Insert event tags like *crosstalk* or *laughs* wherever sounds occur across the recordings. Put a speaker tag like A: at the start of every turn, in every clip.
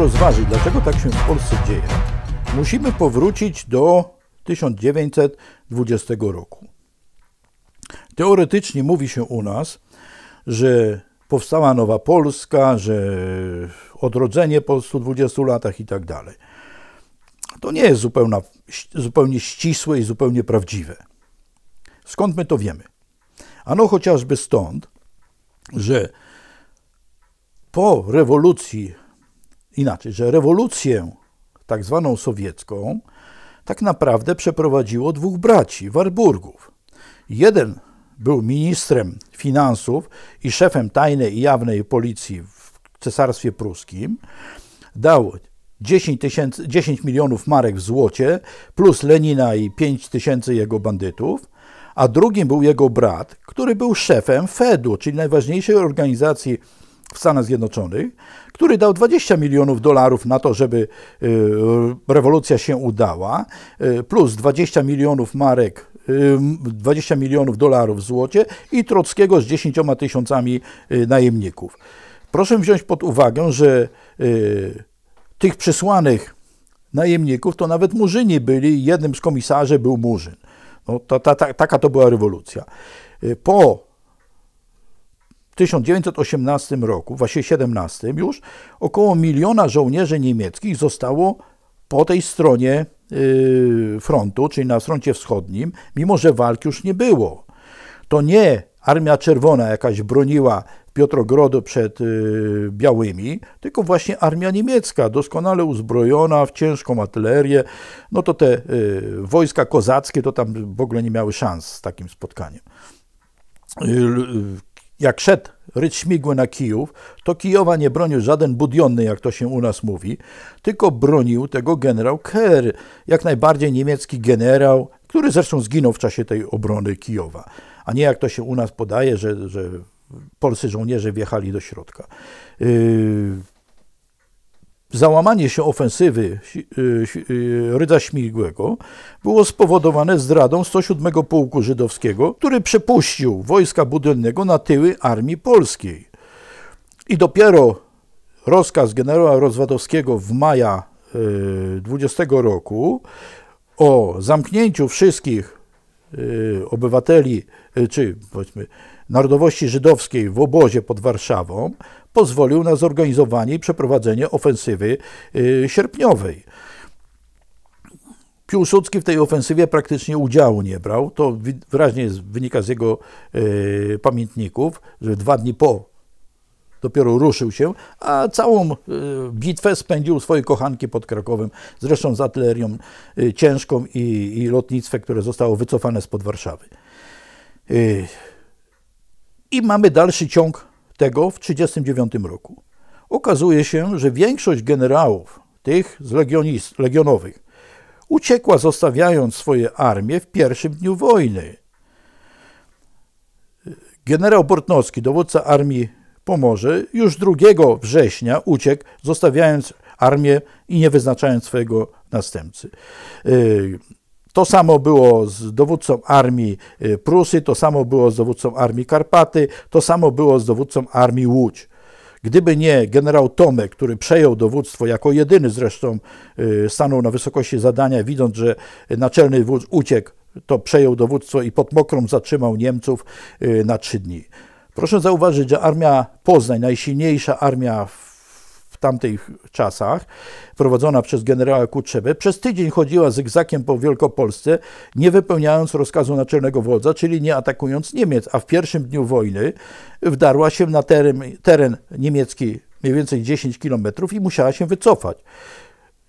A: rozważyć, dlaczego tak się w Polsce dzieje, musimy powrócić do 1920 roku. Teoretycznie mówi się u nas, że powstała nowa Polska, że odrodzenie po 120 latach i tak dalej. To nie jest zupełna, zupełnie ścisłe i zupełnie prawdziwe. Skąd my to wiemy? Ano chociażby stąd, że po rewolucji inaczej, że rewolucję tak zwaną sowiecką tak naprawdę przeprowadziło dwóch braci, Warburgów. Jeden był ministrem finansów i szefem tajnej i jawnej policji w Cesarstwie Pruskim, dał 10, 10 milionów marek w złocie, plus Lenina i 5 tysięcy jego bandytów, a drugim był jego brat, który był szefem Fedu, czyli najważniejszej organizacji w Stanach Zjednoczonych, który dał 20 milionów dolarów na to, żeby e, rewolucja się udała, e, plus 20 milionów marek 20 milionów dolarów w złocie i Trockiego z 10 tysiącami e, najemników. Proszę wziąć pod uwagę, że tych przysłanych najemników to nawet murzyni byli, jednym z komisarzy był murzyn. No, ta, ta, ta, taka to była rewolucja. Po 1918 roku, właśnie 17 już, około miliona żołnierzy niemieckich zostało po tej stronie y, frontu, czyli na froncie wschodnim, mimo że walk już nie było. To nie Armia Czerwona jakaś broniła Piotrogrodu przed y, białymi, tylko właśnie armia niemiecka, doskonale uzbrojona w ciężką artylerię. No to te y, wojska kozackie to tam w ogóle nie miały szans z takim spotkaniem. Jak szedł ryć śmigły na Kijów, to Kijowa nie bronił żaden budionny, jak to się u nas mówi, tylko bronił tego generał Kerr, jak najbardziej niemiecki generał, który zresztą zginął w czasie tej obrony Kijowa, a nie jak to się u nas podaje, że, że polscy żołnierze wjechali do środka. Yy, Załamanie się ofensywy y, y, Rydza Śmigłego było spowodowane zdradą 107 Pułku Żydowskiego, który przepuścił wojska budynnego na tyły armii polskiej. I dopiero rozkaz generała Rozwadowskiego w maja 20 y, roku o zamknięciu wszystkich obywateli, czy powiedzmy narodowości żydowskiej w obozie pod Warszawą pozwolił na zorganizowanie i przeprowadzenie ofensywy y, sierpniowej. Piłsudski w tej ofensywie praktycznie udziału nie brał. To wyraźnie wynika z jego y, pamiętników, że dwa dni po dopiero ruszył się, a całą y, bitwę spędził swojej kochanki pod Krakowem, zresztą z artylerią ciężką i, i lotnictwem, które zostało wycofane spod Warszawy. I mamy dalszy ciąg tego w 1939 roku. Okazuje się, że większość generałów, tych z legionist, legionowych, uciekła zostawiając swoje armie w pierwszym dniu wojny. Generał Bortnowski, dowódca armii Pomorze, już 2 września uciekł, zostawiając armię i nie wyznaczając swojego następcy. Y, to samo było z dowódcą armii y, Prusy, to samo było z dowódcą armii Karpaty, to samo było z dowódcą armii Łódź. Gdyby nie generał Tomek, który przejął dowództwo jako jedyny zresztą, y, stanął na wysokości zadania, widząc, że naczelny wódz uciekł, to przejął dowództwo i pod Mokrą zatrzymał Niemców y, na trzy dni. Proszę zauważyć, że armia Poznań, najsilniejsza armia w tamtych czasach, prowadzona przez generała Kutrzebę, przez tydzień chodziła zygzakiem po Wielkopolsce, nie wypełniając rozkazu naczelnego wodza, czyli nie atakując Niemiec, a w pierwszym dniu wojny wdarła się na teren, teren niemiecki mniej więcej 10 kilometrów i musiała się wycofać.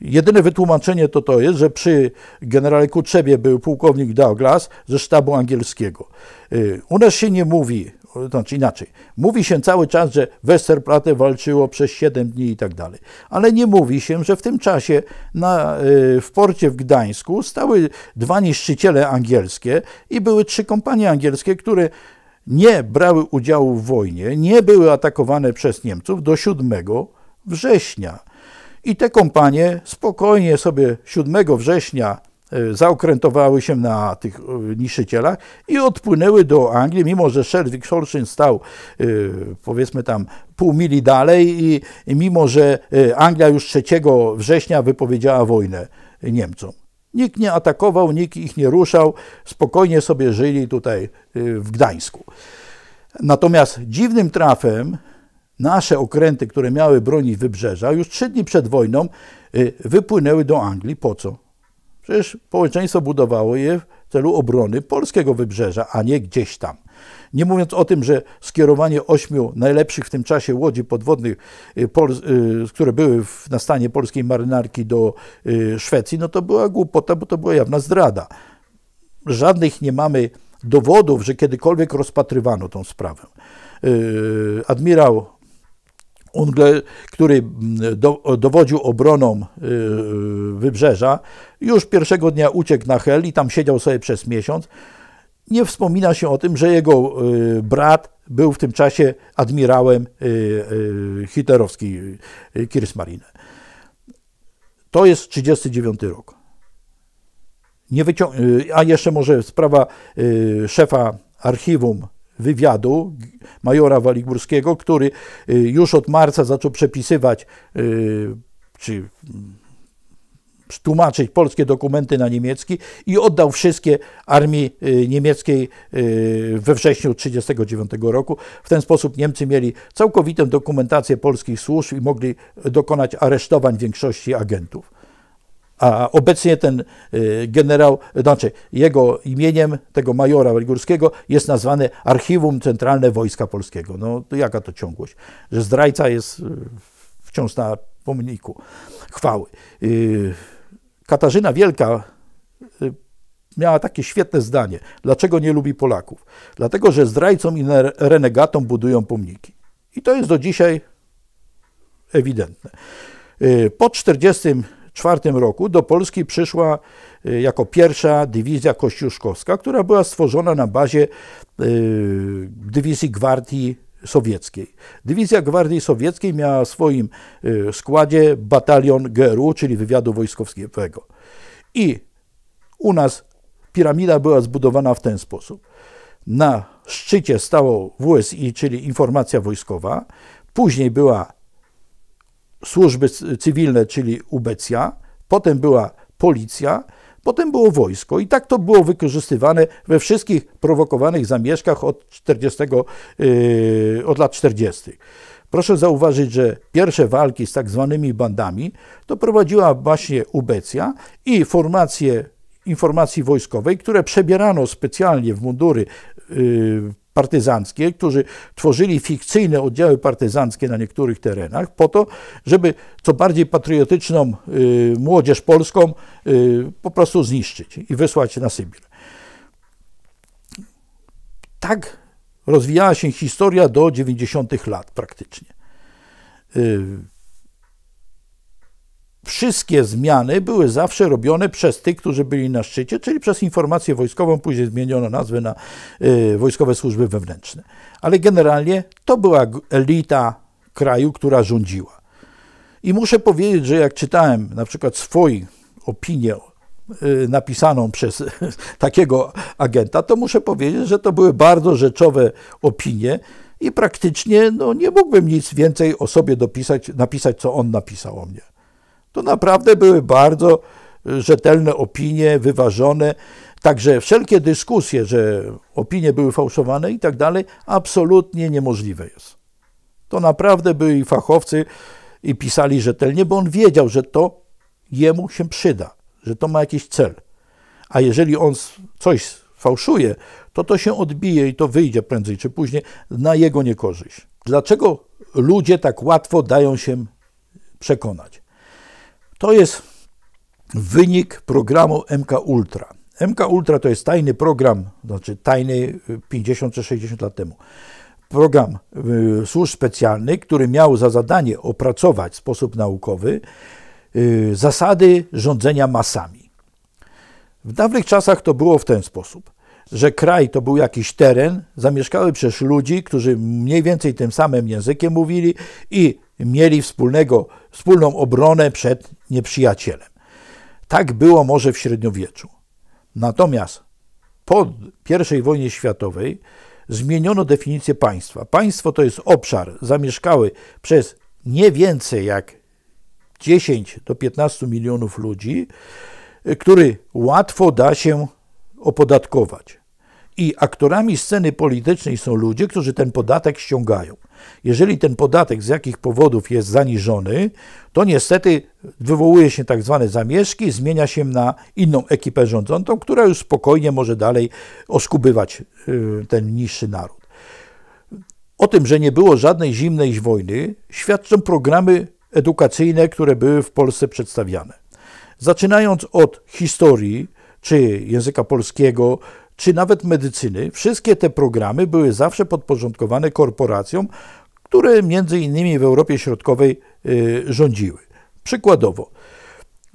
A: Jedyne wytłumaczenie to to jest, że przy generale Kutrzebie był pułkownik Douglas ze sztabu angielskiego. Y, u nas się nie mówi znaczy inaczej, mówi się cały czas, że Westerplatte walczyło przez 7 dni i tak dalej, ale nie mówi się, że w tym czasie na, e, w porcie w Gdańsku stały dwa niszczyciele angielskie i były trzy kompanie angielskie, które nie brały udziału w wojnie, nie były atakowane przez Niemców do 7 września. I te kompanie spokojnie sobie 7 września E, zaokrętowały się na tych e, niszycielach i odpłynęły do Anglii, mimo że Sherwick Holstein stał e, powiedzmy tam pół mili dalej i, i mimo, że Anglia już 3 września wypowiedziała wojnę Niemcom. Nikt nie atakował, nikt ich nie ruszał, spokojnie sobie żyli tutaj w Gdańsku. Natomiast dziwnym trafem nasze okręty, które miały bronić wybrzeża, już trzy dni przed wojną wypłynęły do Anglii. Po co? Przecież społeczeństwo budowało je w celu obrony polskiego wybrzeża, a nie gdzieś tam. Nie mówiąc o tym, że skierowanie ośmiu najlepszych w tym czasie łodzi podwodnych, y, y, które były na stanie polskiej marynarki do y, Szwecji, no to była głupota, bo to była jawna zdrada. Żadnych nie mamy dowodów, że kiedykolwiek rozpatrywano tą sprawę. Admirał Ungle, który mm, dowodził obroną wybrzeża, już pierwszego dnia uciekł na Hel i tam siedział sobie przez miesiąc. Nie wspomina się o tym, że jego y, brat był w tym czasie admirałem y, y, Hitlerowskim Kirsmarine. To jest 1939 rok. Nie wycią- a jeszcze może sprawa szefa archiwum wywiadu majora Waligórskiego, który już od marca zaczął przepisywać czy tłumaczyć polskie dokumenty na niemiecki i oddał wszystkie armii y, niemieckiej y, we wrześniu 1939 roku. W ten sposób Niemcy mieli całkowitą dokumentację polskich służb i mogli dokonać aresztowań większości agentów. A obecnie ten y, generał, znaczy jego imieniem, tego majora Walgórskiego, jest nazwane Archiwum Centralne Wojska Polskiego. No to jaka to ciągłość? Że zdrajca jest wciąż na pomniku chwały. Katarzyna Wielka y, miała takie świetne zdanie. Dlaczego nie lubi Polaków? Dlatego, że zdrajcom i renegatom budują pomniki. I to jest do dzisiaj ewidentne. Y, po 1944 roku do Polski przyszła y, jako pierwsza dywizja kościuszkowska, która była stworzona na bazie dywizji gwardii sowieckiej. Dywizja Gwardii Sowieckiej miała w swoim y, składzie batalion GRU, czyli wywiadu wojskowskiego. I u nas piramida była zbudowana w ten sposób. Na szczycie stało WSI, czyli informacja wojskowa, później była służby cywilne, czyli ubecja, potem była policja, Potem było wojsko i tak to było wykorzystywane we wszystkich prowokowanych zamieszkach od, 40, yy, od lat 40. Proszę zauważyć, że pierwsze walki z tak zwanymi bandami to prowadziła właśnie Ubecja i formacje informacji wojskowej, które przebierano specjalnie w mundury yy, partyzanckie, którzy tworzyli fikcyjne oddziały partyzanckie na niektórych terenach, po to, żeby co bardziej patriotyczną y, młodzież polską y, po prostu zniszczyć i wysłać na Sybir. Tak rozwijała się historia do 90. lat praktycznie. Y, wszystkie zmiany były zawsze robione przez tych, którzy byli na szczycie, czyli przez informację wojskową, później zmieniono nazwę na y, wojskowe służby wewnętrzne. Ale generalnie to była elita kraju, która rządziła. I muszę powiedzieć, że jak czytałem na przykład swoją opinię y, napisaną przez *laughs* takiego agenta, to muszę powiedzieć, że to były bardzo rzeczowe opinie, i praktycznie no, nie mógłbym nic więcej o sobie dopisać, napisać, co on napisał o mnie. To naprawdę były bardzo y, rzetelne opinie, wyważone. Także wszelkie dyskusje, że opinie były fałszowane i tak dalej, absolutnie niemożliwe jest. To naprawdę byli fachowcy i pisali rzetelnie, bo on wiedział, że to jemu się przyda, że to ma jakiś cel. A jeżeli on coś fałszuje, to to się odbije i to wyjdzie prędzej czy później na jego niekorzyść. Dlaczego ludzie tak łatwo dają się przekonać? To jest wynik programu MK Ultra. MK Ultra to jest tajny program, znaczy tajny 50 y, czy 60 lat temu. Program y, służb specjalnych, który miał za zadanie opracować w sposób naukowy y, zasady rządzenia masami. W dawnych czasach to było w ten sposób, że kraj to był jakiś teren, zamieszkały przez ludzi, którzy mniej więcej tym samym językiem mówili i mieli wspólnego wspólną obronę przed nieprzyjacielem. Tak było może w średniowieczu. Natomiast po I wojnie światowej zmieniono definicję państwa. Państwo to jest obszar zamieszkały przez nie więcej jak 10 do 15 milionów ludzi, który łatwo da się opodatkować. I aktorami sceny politycznej są ludzie, którzy ten podatek ściągają. Jeżeli ten podatek z jakich powodów jest zaniżony, to niestety wywołuje się tak zwane zamieszki, zmienia się na inną ekipę rządzącą, która już spokojnie może dalej oskubywać y, ten niższy naród. O tym, że nie było żadnej zimnej wojny, świadczą programy edukacyjne, które były w Polsce przedstawiane. Zaczynając od historii, czy języka polskiego, czy nawet medycyny, wszystkie te programy były zawsze podporządkowane korporacjom, które między innymi w Europie Środkowej y, rządziły. Przykładowo,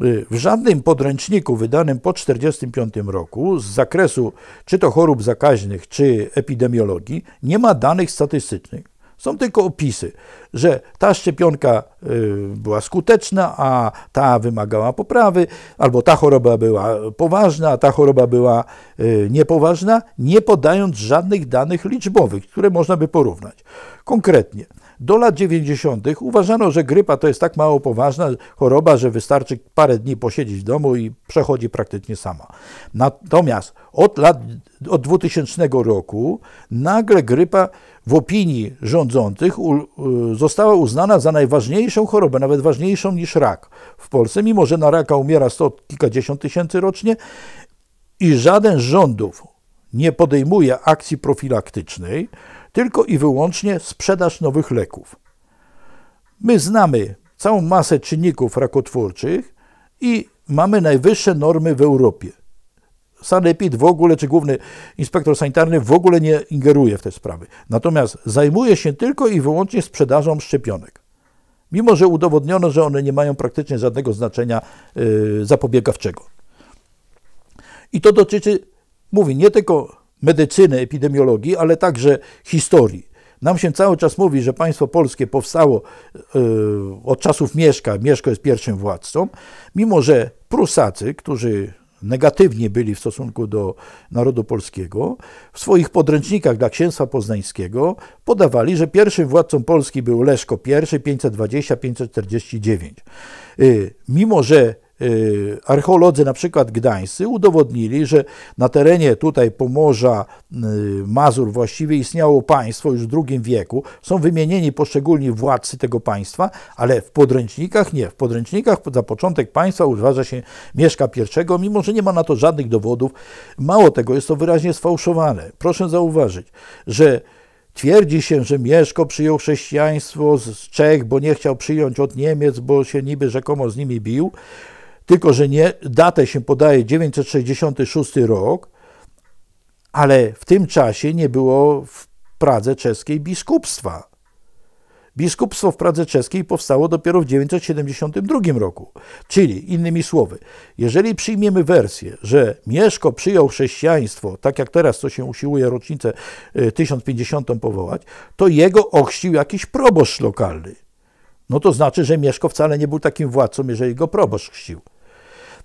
A: y, w żadnym podręczniku wydanym po 1945 roku z zakresu czy to chorób zakaźnych, czy epidemiologii nie ma danych statystycznych. Są tylko opisy, że ta szczepionka y, była skuteczna, a ta wymagała poprawy, albo ta choroba była poważna, a ta choroba była y, niepoważna, nie podając żadnych danych liczbowych, które można by porównać. Konkretnie, do lat 90. uważano, że grypa to jest tak mało poważna choroba, że wystarczy parę dni posiedzieć w domu i przechodzi praktycznie sama. Natomiast od lat od 2000 roku nagle grypa w opinii rządzących u, y, została uznana za najważniejszą chorobę, nawet ważniejszą niż rak w Polsce, mimo że na raka umiera sto kilkadziesiąt tysięcy rocznie i żaden z rządów nie podejmuje akcji profilaktycznej, tylko i wyłącznie sprzedaż nowych leków. My znamy całą masę czynników rakotwórczych i mamy najwyższe normy w Europie. Sanepid w ogóle, czy główny inspektor sanitarny w ogóle nie ingeruje w te sprawy. Natomiast zajmuje się tylko i wyłącznie sprzedażą szczepionek. Mimo, że udowodniono, że one nie mają praktycznie żadnego znaczenia yy, zapobiegawczego. I to dotyczy, mówię, nie tylko medycyny, epidemiologii, ale także historii. Nam się cały czas mówi, że państwo polskie powstało e, od czasów Mieszka, Mieszko jest pierwszym władcą, mimo że Prusacy, którzy negatywnie byli w stosunku do narodu polskiego, w swoich podręcznikach dla księstwa poznańskiego podawali, że pierwszym władcą Polski był Leszko I 520-549. E, mimo, że Y, archeolodzy na przykład gdańscy udowodnili, że na terenie tutaj Pomorza y, Mazur właściwie istniało państwo już w II wieku. Są wymienieni poszczególni władcy tego państwa, ale w podręcznikach nie. W podręcznikach za początek państwa uważa się Mieszka I, mimo że nie ma na to żadnych dowodów. Mało tego, jest to wyraźnie sfałszowane. Proszę zauważyć, że Twierdzi się, że Mieszko przyjął chrześcijaństwo z Czech, bo nie chciał przyjąć od Niemiec, bo się niby rzekomo z nimi bił tylko że nie, datę się podaje 966 rok, ale w tym czasie nie było w Pradze czeskiej biskupstwa. Biskupstwo w Pradze czeskiej powstało dopiero w 972 roku. Czyli, innymi słowy, jeżeli przyjmiemy wersję, że Mieszko przyjął chrześcijaństwo, tak jak teraz co się usiłuje rocznicę 1050 y, powołać, to jego ochrzcił jakiś proboszcz lokalny. No to znaczy, że Mieszko wcale nie był takim władcą, jeżeli go proboszcz chrzcił.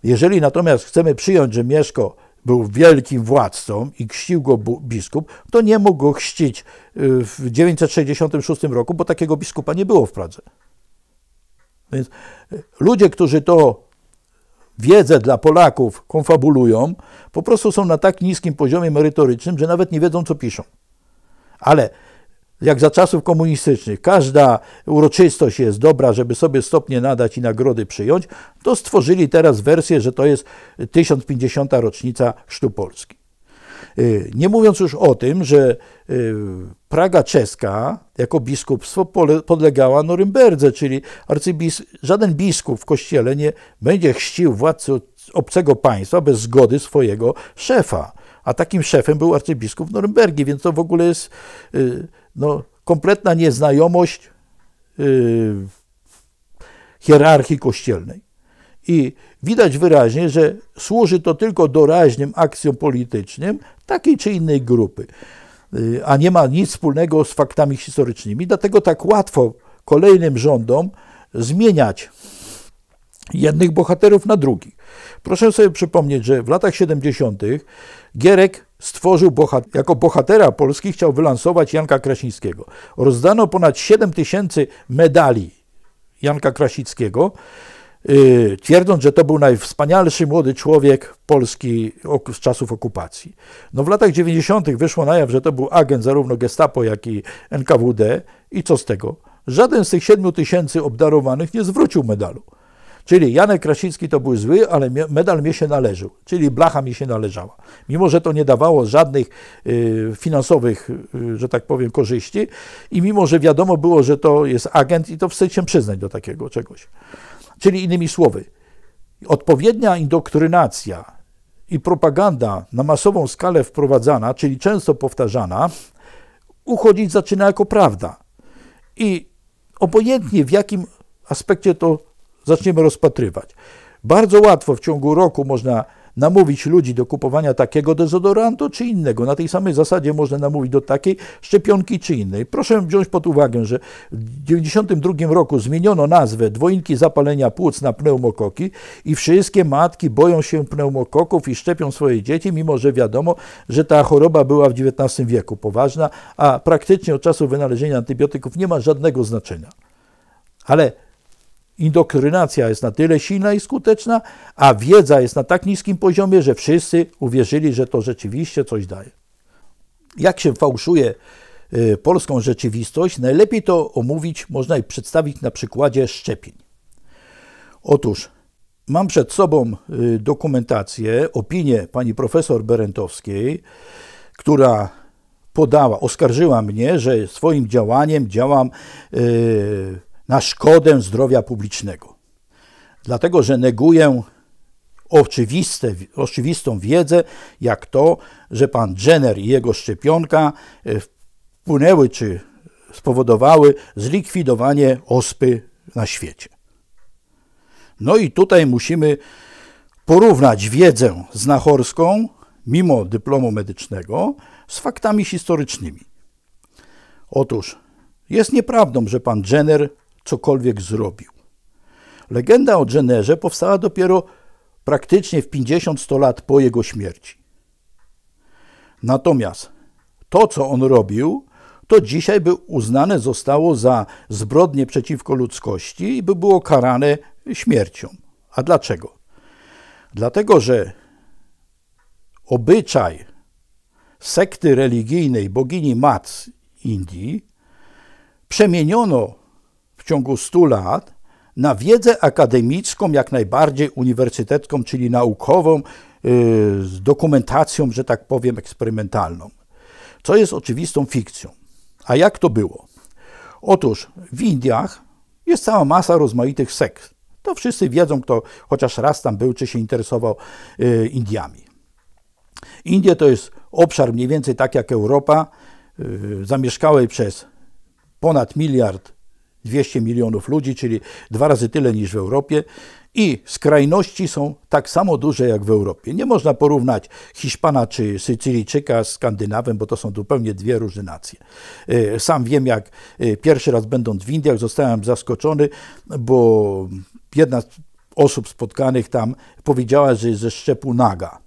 A: Jeżeli natomiast chcemy przyjąć, że Mieszko był wielkim władcą i chrzcił go biskup, to nie mógł go chścić y, w 966 roku, bo takiego biskupa nie było w Pradze. Więc y, ludzie, którzy to wiedzę dla Polaków konfabulują, po prostu są na tak niskim poziomie merytorycznym, że nawet nie wiedzą, co piszą. Ale jak za czasów komunistycznych, każda uroczystość jest dobra, żeby sobie stopnie nadać i nagrody przyjąć, to stworzyli teraz wersję, że to jest 1050. rocznica Chrztu Polski. Y, nie mówiąc już o tym, że y, Praga czeska jako biskupstwo podlegała Norymberdze, czyli żaden biskup w kościele nie będzie chcił władcy obcego państwa bez zgody swojego szefa. A takim szefem był arcybiskup Norymbergi, więc to w ogóle jest y, no, kompletna nieznajomość y, hierarchii kościelnej. I widać wyraźnie, że służy to tylko doraźnym akcjom politycznym takiej czy innej grupy, y, a nie ma nic wspólnego z faktami historycznymi. Dlatego tak łatwo kolejnym rządom zmieniać jednych bohaterów na drugich. Proszę sobie przypomnieć, że w latach 70. Gierek stworzył bohat jako bohatera Polski, chciał wylansować Janka Krasińskiego. Rozdano ponad 7 tysięcy medali Janka Krasickiego, y, twierdząc, że to był najwspanialszy młody człowiek Polski z czasów okupacji. No w latach 90. wyszło na jaw, że to był agent zarówno Gestapo, jak i NKWD i co z tego? Żaden z tych 7 tysięcy obdarowanych nie zwrócił medalu. Czyli Janek Krasicki to był zły, ale medal mi się należył, czyli blacha mi się należała. Mimo, że to nie dawało żadnych y, finansowych, y, że tak powiem, korzyści i mimo, że wiadomo było, że to jest agent i to wstyd się przyznać do takiego czegoś. Czyli innymi słowy, odpowiednia indoktrynacja i propaganda na masową skalę wprowadzana, czyli często powtarzana, uchodzić zaczyna jako prawda. I obojętnie w jakim aspekcie to zaczniemy rozpatrywać. Bardzo łatwo w ciągu roku można namówić ludzi do kupowania takiego dezodorantu czy innego. Na tej samej zasadzie można namówić do takiej szczepionki czy innej. Proszę wziąć pod uwagę, że w 1992 roku zmieniono nazwę dwoinki zapalenia płuc na pneumokoki i wszystkie matki boją się pneumokoków i szczepią swoje dzieci, mimo że wiadomo, że ta choroba była w XIX wieku poważna, a praktycznie od czasu wynalezienia antybiotyków nie ma żadnego znaczenia. Ale Indoktrynacja jest na tyle silna i skuteczna, a wiedza jest na tak niskim poziomie, że wszyscy uwierzyli, że to rzeczywiście coś daje. Jak się fałszuje y, polską rzeczywistość, najlepiej to omówić można i przedstawić na przykładzie szczepień. Otóż mam przed sobą y, dokumentację, opinię pani profesor Berentowskiej, która podała, oskarżyła mnie, że swoim działaniem działam. Yy, na szkodę zdrowia publicznego. Dlatego, że neguję oczywiste, oczywistą wiedzę, jak to, że pan Jenner i jego szczepionka e, wpłynęły czy spowodowały zlikwidowanie ospy na świecie. No i tutaj musimy porównać wiedzę znachorską, mimo dyplomu medycznego, z faktami historycznymi. Otóż jest nieprawdą, że pan Jenner cokolwiek zrobił. Legenda o Jennerze powstała dopiero praktycznie w 50-100 lat po jego śmierci. Natomiast to, co on robił, to dzisiaj by uznane zostało za zbrodnie przeciwko ludzkości i by było karane śmiercią. A dlaczego? Dlatego, że obyczaj sekty religijnej bogini Mat Indii przemieniono w ciągu 100 lat na wiedzę akademicką, jak najbardziej uniwersytecką, czyli naukową, y, z dokumentacją, że tak powiem, eksperymentalną, co jest oczywistą fikcją. A jak to było? Otóż w Indiach jest cała masa rozmaitych sekt. To wszyscy wiedzą, kto chociaż raz tam był, czy się interesował y, Indiami. Indie to jest obszar mniej więcej tak jak Europa, y, zamieszkałej przez ponad miliard 200 milionów ludzi, czyli dwa razy tyle niż w Europie. I skrajności są tak samo duże jak w Europie. Nie można porównać Hiszpana czy Sycylijczyka z Skandynawem, bo to są zupełnie dwie różne nacje. E, sam wiem, jak e, pierwszy raz będąc w Indiach, zostałem zaskoczony, bo jedna z osób spotkanych tam powiedziała, że jest ze szczepu naga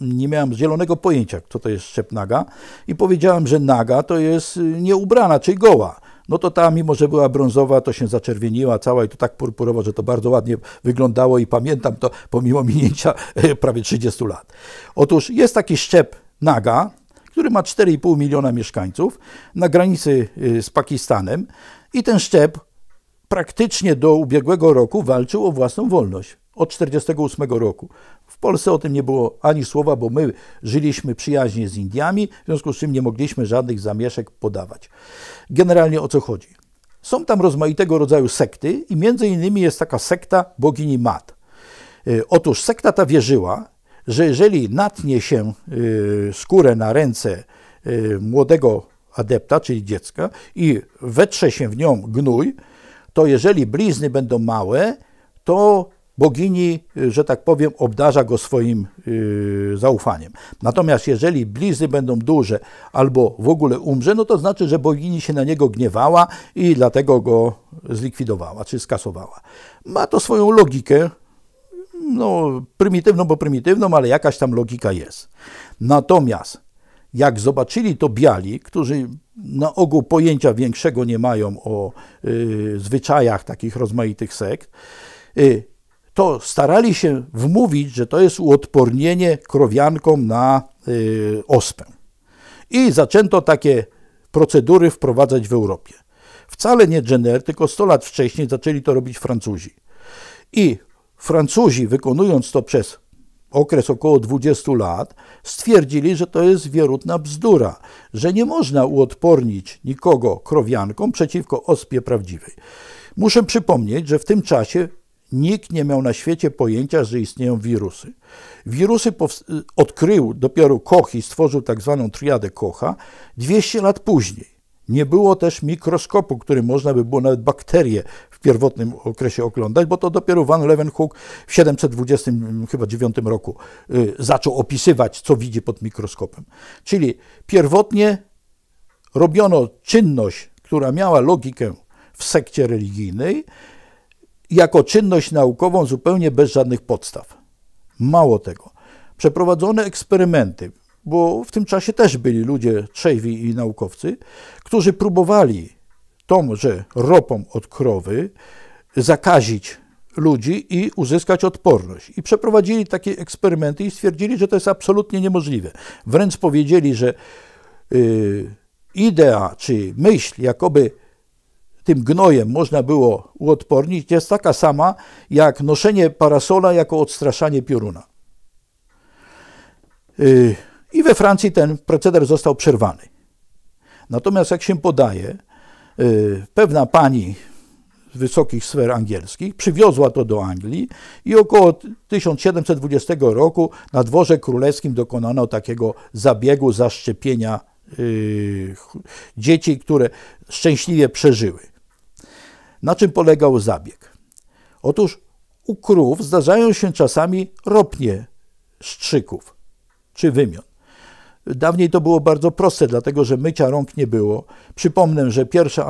A: nie miałem zielonego pojęcia, co to jest szczep naga i powiedziałem, że naga to jest e, nieubrana, czyli goła no to ta, mimo że była brązowa, to się zaczerwieniła cała i to tak purpurowo, że to bardzo ładnie wyglądało i pamiętam to pomimo minięcia e, prawie 30 lat. Otóż jest taki szczep Naga, który ma 4,5 miliona mieszkańców na granicy y, z Pakistanem i ten szczep praktycznie do ubiegłego roku walczył o własną wolność od 1948 roku. W Polsce o tym nie było ani słowa, bo my żyliśmy przyjaźnie z Indiami, w związku z czym nie mogliśmy żadnych zamieszek podawać. Generalnie o co chodzi? Są tam rozmaitego rodzaju sekty i między innymi jest taka sekta bogini Mat. E, otóż sekta ta wierzyła, że jeżeli natnie się e, skórę na ręce e, młodego adepta, czyli dziecka, i wetrze się w nią gnój, to jeżeli blizny będą małe, to bogini, że tak powiem, obdarza go swoim yy, zaufaniem. Natomiast jeżeli blizny będą duże albo w ogóle umrze, no to znaczy, że bogini się na niego gniewała i dlatego go zlikwidowała czy skasowała. Ma to swoją logikę, no prymitywną, bo prymitywną, ale jakaś tam logika jest. Natomiast jak zobaczyli to biali, którzy na ogół pojęcia większego nie mają o yy, zwyczajach takich rozmaitych sekt, yy, to starali się wmówić, że to jest uodpornienie krowiankom na y, ospę. I zaczęto takie procedury wprowadzać w Europie. Wcale nie Jenner, tylko 100 lat wcześniej zaczęli to robić Francuzi. I Francuzi, wykonując to przez okres około 20 lat, stwierdzili, że to jest wierutna bzdura, że nie można uodpornić nikogo krowiankom przeciwko ospie prawdziwej. Muszę przypomnieć, że w tym czasie Nikt nie miał na świecie pojęcia, że istnieją wirusy. Wirusy odkrył dopiero Koch i stworzył tak zwaną triadę Kocha 200 lat później. Nie było też mikroskopu, który można by było nawet bakterie w pierwotnym okresie oglądać, bo to dopiero Van Leeuwenhoek w 729 roku y, zaczął opisywać, co widzi pod mikroskopem. Czyli pierwotnie robiono czynność, która miała logikę w sekcie religijnej, jako czynność naukową zupełnie bez żadnych podstaw. Mało tego, przeprowadzone eksperymenty, bo w tym czasie też byli ludzie trzeźwi i naukowcy, którzy próbowali tąże ropą od krowy zakazić ludzi i uzyskać odporność. I przeprowadzili takie eksperymenty i stwierdzili, że to jest absolutnie niemożliwe. Wręcz powiedzieli, że yy, idea czy myśl, jakoby tym gnojem można było uodpornić, jest taka sama jak noszenie parasola jako odstraszanie pioruna. Y, I we Francji ten proceder został przerwany. Natomiast, jak się podaje, y, pewna pani z wysokich sfer angielskich przywiozła to do Anglii i około 1720 roku na dworze królewskim dokonano takiego zabiegu zaszczepienia y, dzieci, które szczęśliwie przeżyły. Na czym polegał zabieg? Otóż u krów zdarzają się czasami ropnie strzyków czy wymion. Dawniej to było bardzo proste, dlatego że mycia rąk nie było. Przypomnę, że pierwsza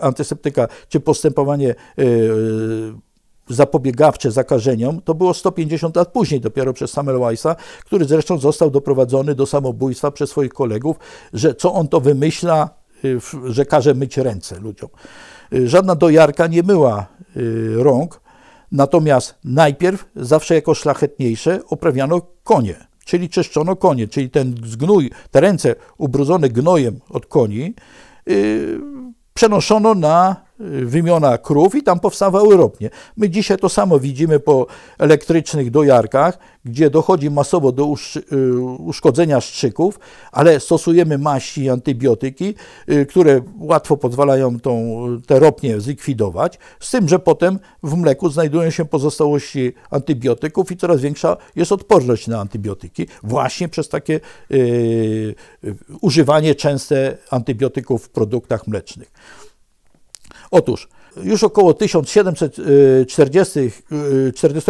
A: antyseptyka czy postępowanie yy, zapobiegawcze zakażeniom, to było 150 lat później, dopiero przez Samuelweisa, który zresztą został doprowadzony do samobójstwa przez swoich kolegów, że co on to wymyśla, e, że każe myć ręce ludziom. Y, żadna dojarka nie myła y, rąk, natomiast najpierw, zawsze jako szlachetniejsze, oprawiano konie, czyli czyszczono konie, czyli ten zgnój, te ręce ubrudzone gnojem od koni, y, przenoszono na wymiona krów i tam powstawały ropnie. My dzisiaj to samo widzimy po elektrycznych dojarkach, gdzie dochodzi masowo do y, uszkodzenia szczyków, ale stosujemy maści i antybiotyki, y, które łatwo pozwalają tą, y, te ropnie zlikwidować, z tym, że potem w mleku znajdują się pozostałości antybiotyków i coraz większa jest odporność na antybiotyki właśnie przez takie yy, używanie częste antybiotyków w produktach mlecznych. Otóż już około 1740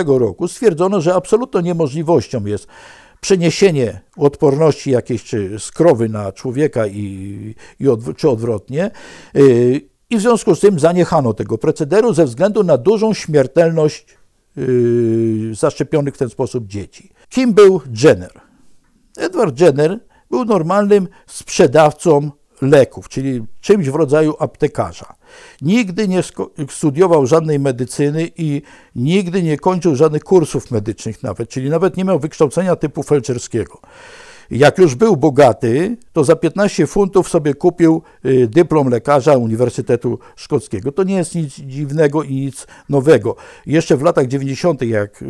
A: y, roku stwierdzono, że absolutną niemożliwością jest przeniesienie odporności jakiejś czy skrowy na człowieka i, i czy odwrotnie. Y, I w związku z tym zaniechano tego procederu ze względu na dużą śmiertelność y, zaszczepionych w ten sposób dzieci. Kim był Jenner? Edward Jenner był normalnym sprzedawcą leków, czyli czymś w rodzaju aptekarza. Nigdy nie studiował żadnej medycyny i nigdy nie kończył żadnych kursów medycznych nawet, czyli nawet nie miał wykształcenia typu felczerskiego. Jak już był bogaty, to za 15 funtów sobie kupił y, dyplom lekarza Uniwersytetu Szkockiego. To nie jest nic dziwnego i nic nowego. Jeszcze w latach 90., jak y,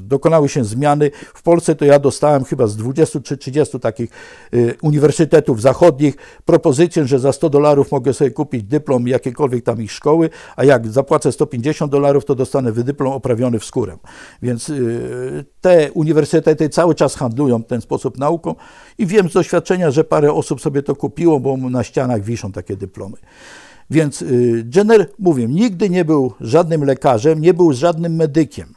A: dokonały się zmiany w Polsce, to ja dostałem chyba z 20 czy 30 takich y, uniwersytetów zachodnich propozycję, że za 100 dolarów mogę sobie kupić dyplom jakiejkolwiek tam ich szkoły, a jak zapłacę 150 dolarów, to dostanę dyplom oprawiony w skórę. Więc te uniwersytety cały czas handlują w ten sposób na nauką i wiem z doświadczenia, że parę osób sobie to kupiło, bo na ścianach wiszą takie dyplomy. Więc y, Jenner, mówię, nigdy nie był żadnym lekarzem, nie był żadnym medykiem.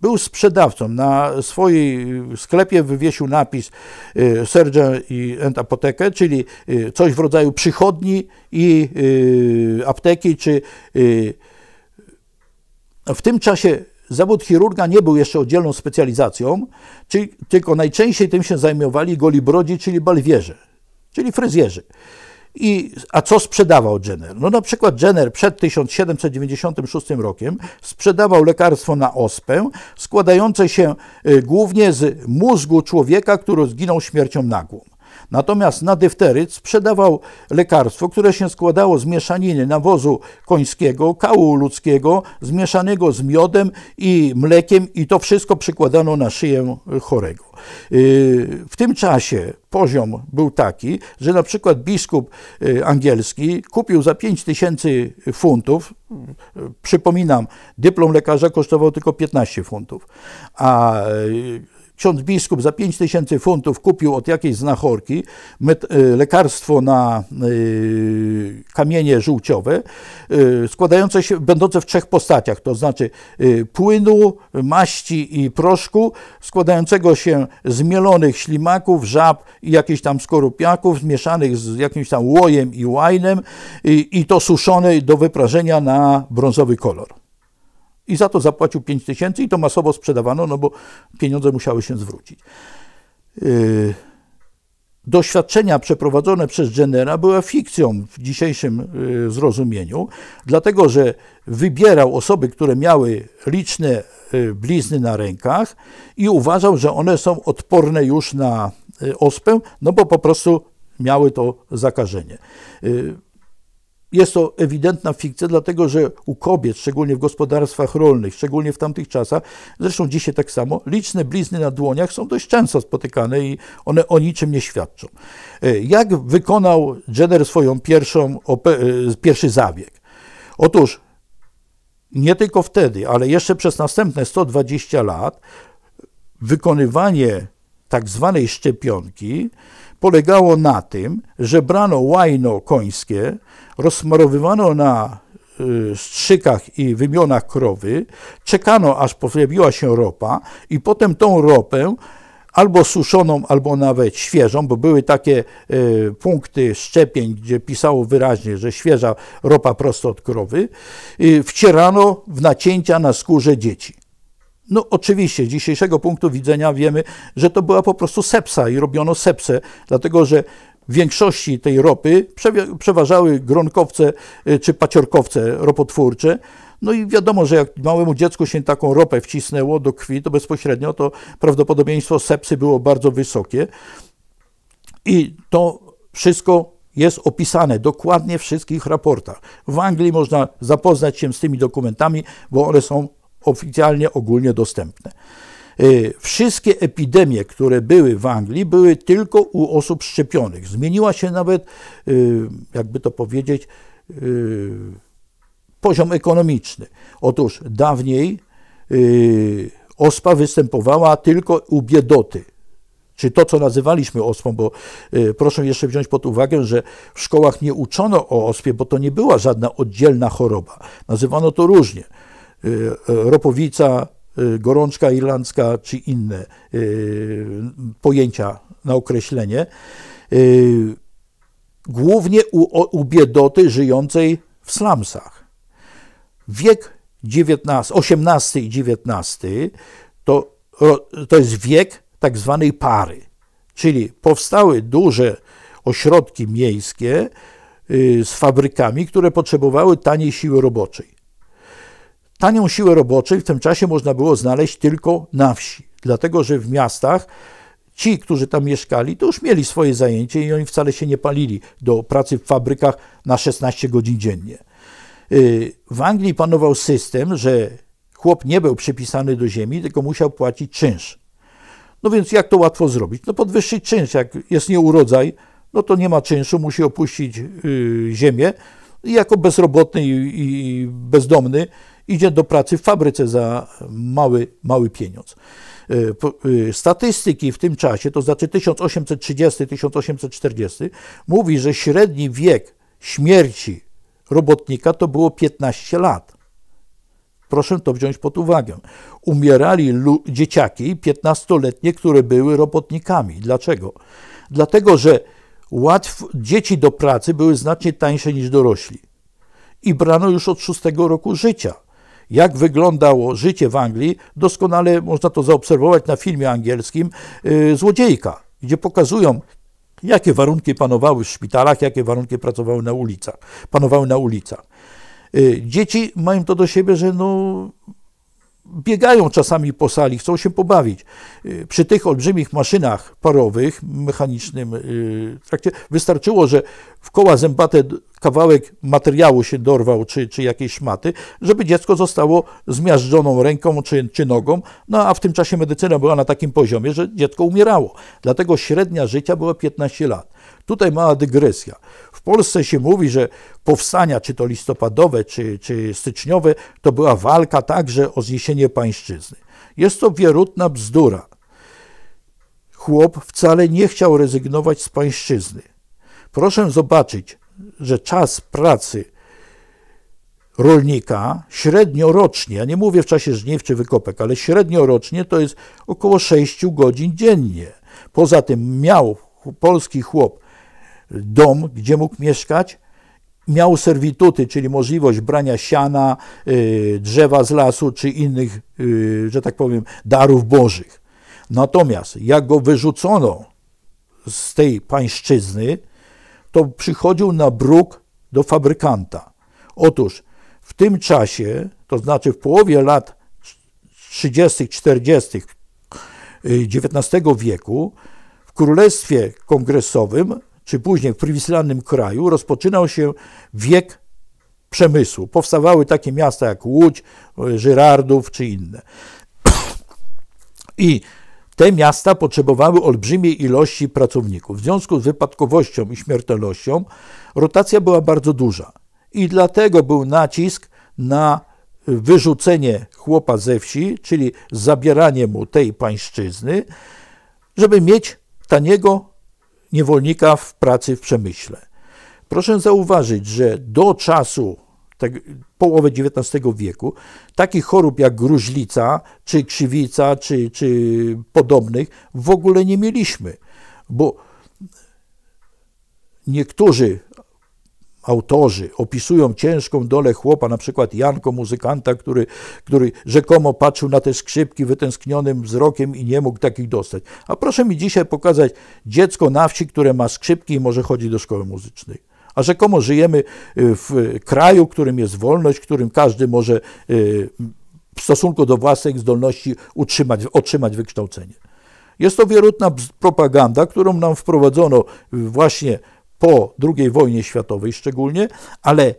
A: Był sprzedawcą. Na swoim y, sklepie wywiesił napis y, Surgeon and Apotekę, czyli coś w rodzaju przychodni i apteki, czy w tym czasie Zawód chirurga nie był jeszcze oddzielną specjalizacją, czyli, tylko najczęściej tym się zajmowali golibrodzi, czyli balwierze, czyli fryzjerzy. I, a co sprzedawał Jenner? No na przykład Jenner przed 1796 rokiem sprzedawał lekarstwo na ospę składające się y, głównie z mózgu człowieka, który zginął śmiercią nagłą. Natomiast na dyfteryt sprzedawał lekarstwo, które się składało z mieszaniny nawozu końskiego, kału ludzkiego, zmieszanego z miodem i mlekiem i to wszystko przykładano na szyję chorego. Y, w tym czasie poziom był taki, że na przykład biskup y, angielski kupił za 5 tysięcy funtów, przypominam, dyplom lekarza kosztował tylko 15 funtów, a y, ksiądz biskup za 5 tysięcy funtów kupił od jakiejś znachorki y, lekarstwo na y, kamienie żółciowe, y, składające się, będące w trzech postaciach, to znaczy płynu, maści i proszku, składającego się z mielonych ślimaków, żab i jakichś tam skorupiaków, zmieszanych z jakimś tam łojem i łajnem i to suszone do wyprażenia na brązowy kolor. I za to zapłacił 5 tysięcy i to masowo sprzedawano, no bo pieniądze musiały się zwrócić. Y, doświadczenia przeprowadzone przez Jennera były fikcją w dzisiejszym y, zrozumieniu, dlatego że wybierał osoby, które miały liczne y, blizny na rękach i uważał, że one są odporne już na ospę, no bo po prostu miały to zakażenie jest to ewidentna fikcja, dlatego że u kobiet, szczególnie w gospodarstwach rolnych, szczególnie w tamtych czasach, zresztą dzisiaj tak samo, liczne blizny na dłoniach są dość często spotykane i one o niczym nie świadczą. E, jak wykonał Jenner swoją pierwszą, e, pierwszy zabieg? Otóż nie tylko wtedy, ale jeszcze przez następne 120 lat wykonywanie tak zwanej szczepionki polegało na tym, że brano łajno końskie, rozsmarowywano na y, strzykach i wymionach krowy, czekano aż pojawiła się ropa i potem tą ropę albo suszoną, albo nawet świeżą, bo były takie y, punkty szczepień, gdzie pisało wyraźnie, że świeża ropa prosto od krowy, y, wcierano w nacięcia na skórze dzieci. No oczywiście, z dzisiejszego punktu widzenia wiemy, że to była po prostu sepsa i robiono sepsę, dlatego że w większości tej ropy przeważały gronkowce y, czy paciorkowce ropotwórcze. No i wiadomo, że jak małemu dziecku się taką ropę wcisnęło do krwi, to bezpośrednio to prawdopodobieństwo sepsy było bardzo wysokie. I to wszystko jest opisane dokładnie w wszystkich raportach. W Anglii można zapoznać się z tymi dokumentami, bo one są oficjalnie ogólnie dostępne. E, wszystkie epidemie, które były w Anglii, były tylko u osób szczepionych. Zmieniła się nawet, e, jakby to powiedzieć, e, poziom ekonomiczny. Otóż dawniej ospa występowała tylko u biedoty. Czy to, co nazywaliśmy ospą, bo proszę jeszcze wziąć pod uwagę, że w szkołach nie uczono o ospie, bo to nie była żadna oddzielna choroba. Nazywano to różnie. Y, ropowica, y, gorączka irlandzka czy inne y, pojęcia na określenie, głównie u, u biedoty żyjącej w slumsach. Wiek XVIII i XIX to, to jest wiek tak zwanej pary, czyli powstały duże ośrodki miejskie z fabrykami, które potrzebowały taniej siły roboczej. Tanią siłę roboczej w tym czasie można było znaleźć tylko na wsi, dlatego że w miastach ci, którzy tam mieszkali, to już mieli swoje zajęcie i oni wcale się nie palili do pracy w fabrykach na 16 godzin dziennie. Y, w Anglii panował system, że chłop nie był przypisany do ziemi, tylko musiał płacić czynsz. No więc jak to łatwo zrobić? No podwyższyć czynsz, jak jest nieurodzaj, no to nie ma czynszu, musi opuścić y, ziemię. I jako bezrobotny i, i bezdomny idzie do pracy w fabryce za mały, mały pieniądz. E, e, statystyki w tym czasie, to znaczy 1830-1840, mówi, że średni wiek śmierci robotnika to było 15 lat. Proszę to wziąć pod uwagę. Umierali dzieciaki 15-letnie, które były robotnikami. Dlaczego? Dlatego, że łatw dzieci do pracy były znacznie tańsze niż dorośli. I brano już od 6 roku życia. Jak wyglądało życie w Anglii, doskonale można to zaobserwować na filmie angielskim y, Złodziejka, gdzie pokazują, jakie warunki panowały w szpitalach, jakie warunki pracowały na ulicach, panowały na ulicach. Y, dzieci mają to do siebie, że no, biegają czasami po sali, chcą się pobawić. Y, przy tych olbrzymich maszynach parowych, mechanicznym y, trakcie, wystarczyło, że w koła zębate kawałek materiału się dorwał, czy, czy jakieś szmaty, żeby dziecko zostało zmiażdżoną ręką czy, czy nogą, no a w tym czasie medycyna była na takim poziomie, że dziecko umierało. Dlatego średnia życia była 15 lat. Tutaj mała dygresja. W Polsce się mówi, że powstania, czy to listopadowe, czy, czy styczniowe, to była walka także o zniesienie pańszczyzny. Jest to wierutna bzdura. Chłop wcale nie chciał rezygnować z pańszczyzny. Proszę zobaczyć, że czas pracy rolnika średnio rocznie, ja nie mówię w czasie żniw czy wykopek, ale średnio rocznie to jest około 6 godzin dziennie. Poza tym miał polski chłop dom, gdzie mógł mieszkać, miał serwituty, czyli możliwość brania siana, y, drzewa z lasu czy innych, y, że tak powiem, darów bożych. Natomiast jak go wyrzucono z tej pańszczyzny, to przychodził na bruk do fabrykanta. Otóż w tym czasie, to znaczy w połowie lat 30., 40. XIX wieku, w Królestwie Kongresowym czy później w prywilejnym kraju rozpoczynał się wiek przemysłu. Powstawały takie miasta jak Łódź, Żyrardów czy inne. I te miasta potrzebowały olbrzymiej ilości pracowników. W związku z wypadkowością i śmiertelnością rotacja była bardzo duża. I dlatego był nacisk na wyrzucenie chłopa ze wsi, czyli zabieranie mu tej pańszczyzny, żeby mieć taniego niewolnika w pracy w przemyśle. Proszę zauważyć, że do czasu tak, połowy XIX wieku takich chorób jak gruźlica, czy krzywica, czy, czy podobnych w ogóle nie mieliśmy, bo niektórzy autorzy opisują ciężką dolę chłopa, na przykład Janko, muzykanta, który, który rzekomo patrzył na te skrzypki wytęsknionym wzrokiem i nie mógł takich dostać. A proszę mi dzisiaj pokazać dziecko na wsi, które ma skrzypki i może chodzi do szkoły muzycznej. A rzekomo żyjemy y, w kraju, którym jest wolność, którym każdy może y, w stosunku do własnych zdolności utrzymać, otrzymać wykształcenie. Jest to wierutna propaganda, którą nam wprowadzono y, właśnie po II wojnie światowej szczególnie, ale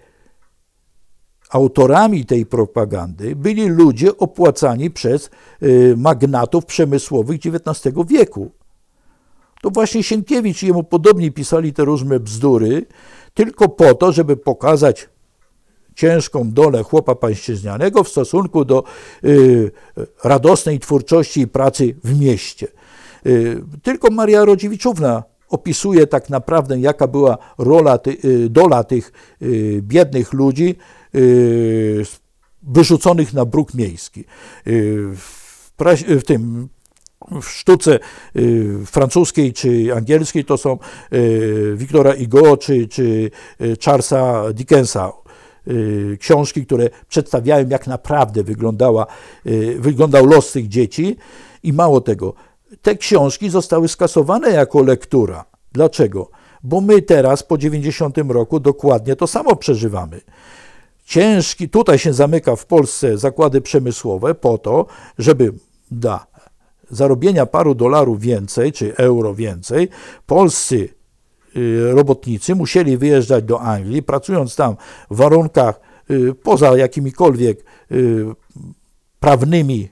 A: autorami tej propagandy byli ludzie opłacani przez y, magnatów przemysłowych XIX wieku. To właśnie Sienkiewicz i jemu podobni pisali te różne bzdury, tylko po to, żeby pokazać ciężką dolę chłopa pańszczyznianego w stosunku do y, radosnej twórczości i pracy w mieście. Y, tylko Maria Rodziewiczówna opisuje tak naprawdę, jaka była rola, ty, y, dola tych y, biednych ludzi y, wyrzuconych na bruk miejski. W, w tym w sztuce francuskiej czy angielskiej to są Wiktora Hugo czy, czy Charlesa Dickensa. książki, które przedstawiają, jak naprawdę wyglądała, wyglądał los tych dzieci. I mało tego, te książki zostały skasowane jako lektura. Dlaczego? Bo my teraz po 90 roku dokładnie to samo przeżywamy. Ciężki, tutaj się zamyka w Polsce zakłady przemysłowe po to, żeby da zarobienia paru dolarów więcej czy euro więcej, polscy y, robotnicy musieli wyjeżdżać do Anglii, pracując tam w warunkach y, poza jakimikolwiek y, prawnymi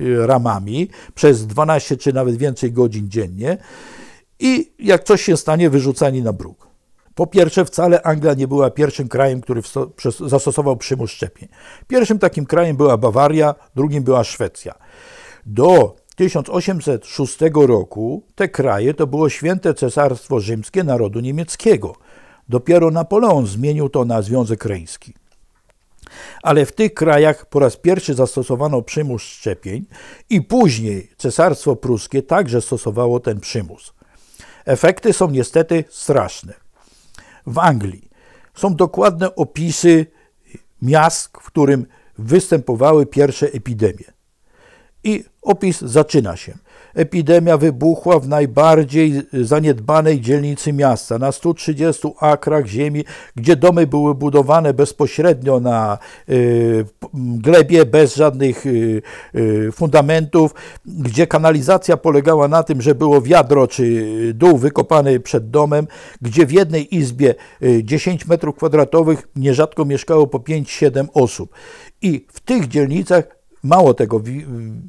A: Y, ramami przez 12 czy nawet więcej godzin dziennie i jak coś się stanie, wyrzucani na bruk. Po pierwsze, wcale Anglia nie była pierwszym krajem, który zastosował przymus szczepień. Pierwszym takim krajem była Bawaria, drugim była Szwecja. Do 1806 roku te kraje to było święte cesarstwo rzymskie narodu niemieckiego. Dopiero Napoleon zmienił to na Związek Reński. Ale w tych krajach po raz pierwszy zastosowano przymus szczepień i później Cesarstwo Pruskie także stosowało ten przymus. Efekty są niestety straszne. W Anglii są dokładne opisy miast, w którym występowały pierwsze epidemie. I opis zaczyna się. Epidemia wybuchła w najbardziej zaniedbanej dzielnicy miasta, na 130 akrach ziemi, gdzie domy były budowane bezpośrednio na y, glebie, bez żadnych y, y, fundamentów, gdzie kanalizacja polegała na tym, że było wiadro czy dół wykopany przed domem, gdzie w jednej izbie 10 metrów kwadratowych nierzadko mieszkało po 5-7 osób. I w tych dzielnicach Mało tego,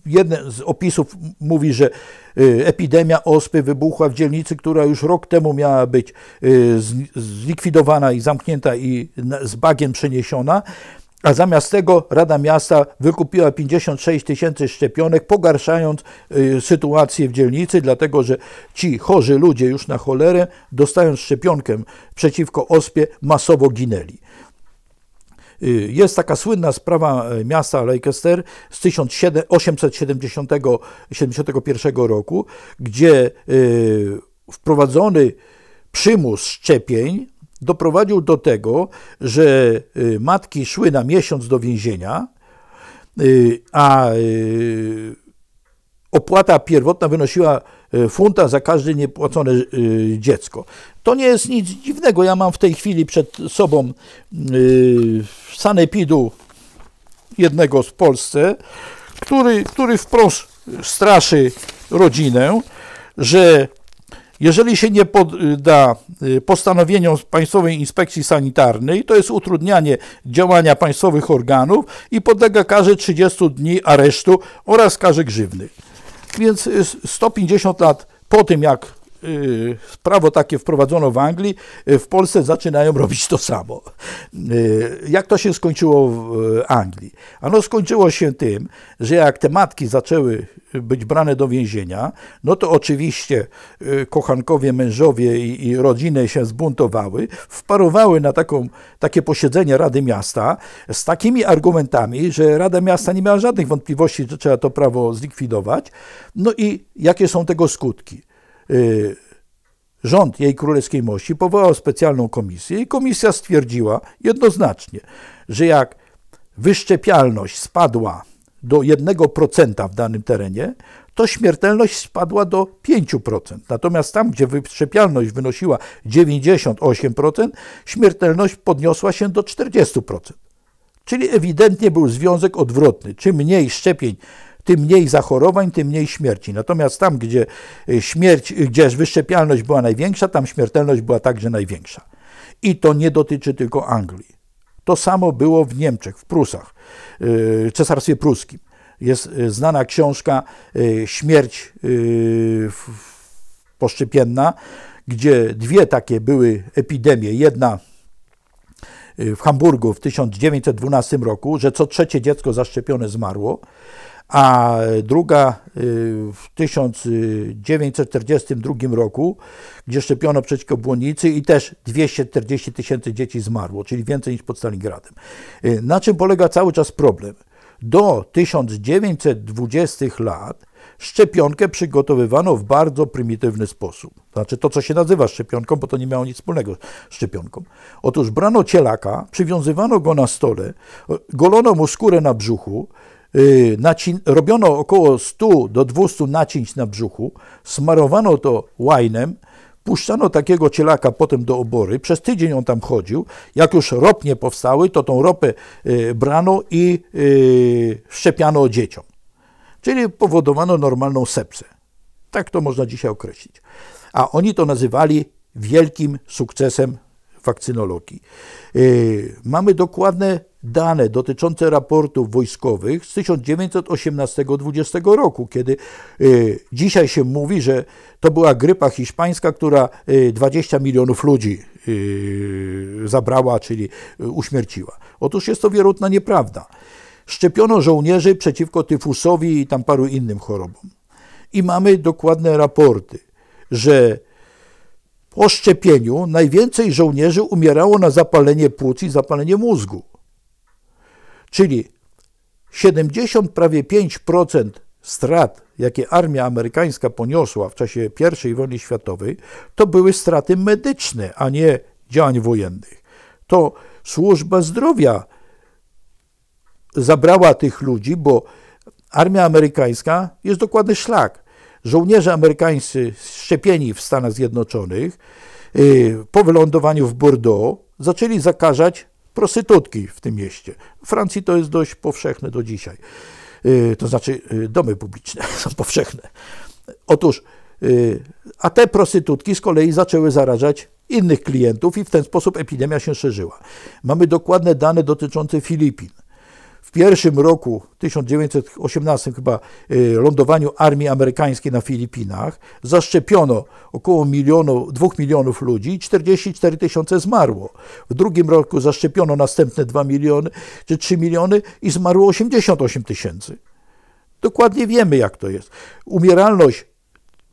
A: jeden z opisów mówi, że y, epidemia ospy wybuchła w dzielnicy, która już rok temu miała być y, zlikwidowana i zamknięta i z bagiem przeniesiona. A zamiast tego Rada Miasta wykupiła 56 tysięcy szczepionek, pogarszając y, sytuację w dzielnicy, dlatego że ci chorzy ludzie już na cholerę, dostając szczepionkę przeciwko ospie, masowo ginęli. Y, jest taka słynna sprawa e, miasta Leicester z 1871 roku, gdzie y, wprowadzony przymus szczepień doprowadził do tego, że y, matki szły na miesiąc do więzienia, a opłata pierwotna wynosiła Y, funta za każde niepłacone y, dziecko. To nie jest nic dziwnego. Ja mam w tej chwili przed sobą y, sanepidu jednego z Polsce, który, który wprost straszy rodzinę, że jeżeli się nie podda postanowieniom Państwowej Inspekcji Sanitarnej, to jest utrudnianie działania państwowych organów i podlega karze 30 dni aresztu oraz karze grzywny więc 150 y, lat po tym, jak Y, prawo takie wprowadzono w Anglii, y, w Polsce zaczynają *laughs* robić to samo. Y, jak to się skończyło w Anglii? Ano skończyło się tym, że jak te matki zaczęły być brane do więzienia, no to oczywiście kochankowie, mężowie i, i rodziny się zbuntowały, wparowały na taką, takie posiedzenie Rady Miasta z takimi argumentami, że Rada Miasta nie miała żadnych wątpliwości, że trzeba to prawo zlikwidować. No i jakie są tego skutki? Y, rząd jej królewskiej mości powołał specjalną komisję i komisja stwierdziła jednoznacznie, że jak wyszczepialność spadła do 1% w danym terenie, to śmiertelność spadła do 5%. Natomiast tam, gdzie wyszczepialność wynosiła 98%, śmiertelność podniosła się do 40%. Czyli ewidentnie był związek odwrotny. Czy mniej szczepień tym mniej zachorowań, tym mniej śmierci. Natomiast tam, gdzie y, śmierć, y, gdzie wyszczepialność była największa, tam śmiertelność była także największa. I to nie dotyczy tylko Anglii. To samo było w Niemczech, w Prusach, y, w Cesarstwie Pruskim. Jest znana książka Śmierć poszczepienna, gdzie dwie takie były epidemie. Jedna w Hamburgu w 1912 roku, że co trzecie dziecko zaszczepione zmarło, a druga y, w 1942 roku, gdzie szczepiono przeciwko błonnicy i też 240 tysięcy dzieci zmarło, czyli więcej niż pod Stalingradem. Y, na czym polega cały czas problem? Do 1920 lat szczepionkę przygotowywano w bardzo prymitywny sposób. Znaczy to, co się nazywa szczepionką, bo to nie miało nic wspólnego z szczepionką. Otóż brano cielaka, przywiązywano go na stole, golono mu skórę na brzuchu, Y, nacin, robiono około 100 do 200 nacięć na brzuchu, smarowano to łajnem, puszczano takiego cielaka potem do obory, przez tydzień on tam chodził, jak już ropnie powstały, to tą ropę y, brano i y, szczepiano dzieciom. Czyli powodowano normalną sepsę. Tak to można dzisiaj określić. A oni to nazywali wielkim sukcesem wakcynologii. Mamy dokładne dane dotyczące raportów wojskowych z 1918-20 roku, kiedy y, dzisiaj się mówi, że to była grypa hiszpańska, która y, 20 milionów ludzi y, zabrała, czyli y, uśmierciła. Otóż jest to wierutna nieprawda. Szczepiono żołnierzy przeciwko tyfusowi i tam paru innym chorobom. I mamy dokładne raporty, że po szczepieniu najwięcej żołnierzy umierało na zapalenie płuc i zapalenie mózgu. Czyli 70, prawie 5% strat, jakie armia amerykańska poniosła w czasie I wojny światowej, to były straty medyczne, a nie działań wojennych. To służba zdrowia zabrała tych ludzi, bo armia amerykańska jest dokładny szlak. Żołnierze amerykańscy szczepieni w Stanach Zjednoczonych y, po wylądowaniu w Bordeaux zaczęli zakażać prostytutki w tym mieście. W Francji to jest dość powszechne do dzisiaj. Y, to znaczy, y, domy publiczne *laughs* są powszechne. Otóż, y, a te prostytutki z kolei zaczęły zarażać innych klientów i w ten sposób epidemia się szerzyła. Mamy dokładne dane dotyczące Filipin w pierwszym roku, 1918 chyba, y, lądowaniu armii amerykańskiej na Filipinach zaszczepiono około milionu, 2 milionów ludzi i 44 tysiące zmarło. W drugim roku zaszczepiono następne 2 miliony czy 3 miliony i zmarło 88 tysięcy. Dokładnie wiemy, jak to jest. Umieralność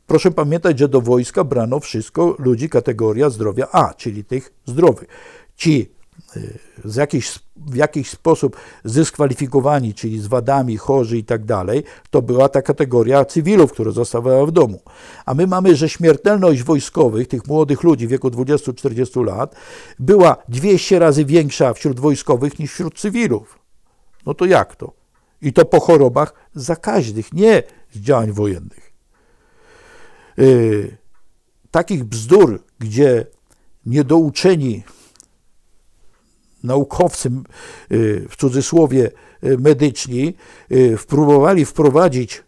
A: Proszę pamiętać, że do wojska brano wszystko ludzi kategoria zdrowia A, czyli tych zdrowych. Ci Y, z jakich w jakiś sposób zdyskwalifikowani, czyli z wadami, chorzy i tak dalej, to była ta kategoria cywilów, które zostawała w domu. A my mamy, że śmiertelność wojskowych, tych młodych ludzi w wieku 20-40 lat, była 200 razy większa wśród wojskowych niż wśród cywilów. No to jak to? I to po chorobach zakaźnych, nie z działań wojennych. Yy, takich bzdur, gdzie niedouczeni naukowcy, y, w cudzysłowie y, medyczni, y, próbowali wprowadzić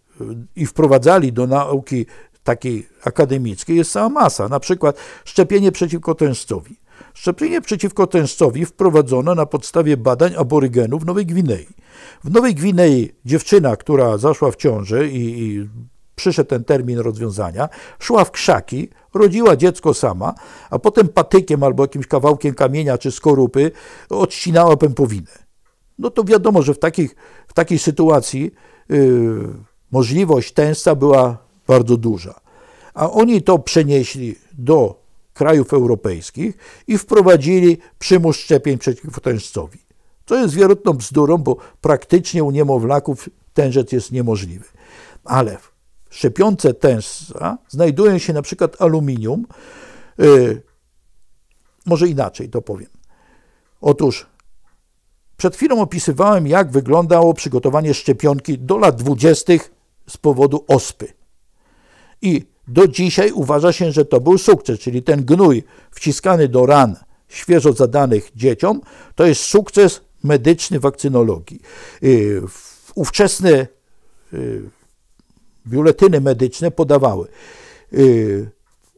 A: i wprowadzali do nauki takiej akademickiej, jest cała masa. Na przykład szczepienie przeciwko tężcowi. Szczepienie przeciwko tężcowi wprowadzono na podstawie badań aborygenów Nowej Gwinei. W Nowej Gwinei dziewczyna, która zaszła w ciąży i, i przyszedł ten termin rozwiązania, szła w krzaki, rodziła dziecko sama, a potem patykiem albo jakimś kawałkiem kamienia czy skorupy odcinała pępowinę. No to wiadomo, że w, takich, w takiej sytuacji yy, możliwość tęsta była bardzo duża. A oni to przenieśli do krajów europejskich i wprowadzili przymus szczepień przeciwko tężcowi. To jest wielotną bzdurą, bo praktycznie u niemowlaków tężec jest niemożliwy. Ale szczepionce tężca znajduje się na przykład aluminium. Y, może inaczej to powiem. Otóż przed chwilą opisywałem, jak wyglądało przygotowanie szczepionki do lat 20. z powodu ospy. I do dzisiaj uważa się, że to był sukces, czyli ten gnój wciskany do ran świeżo zadanych dzieciom, to jest sukces medyczny wakcynologii. Y, ówczesne y, biuletyny medyczne podawały y,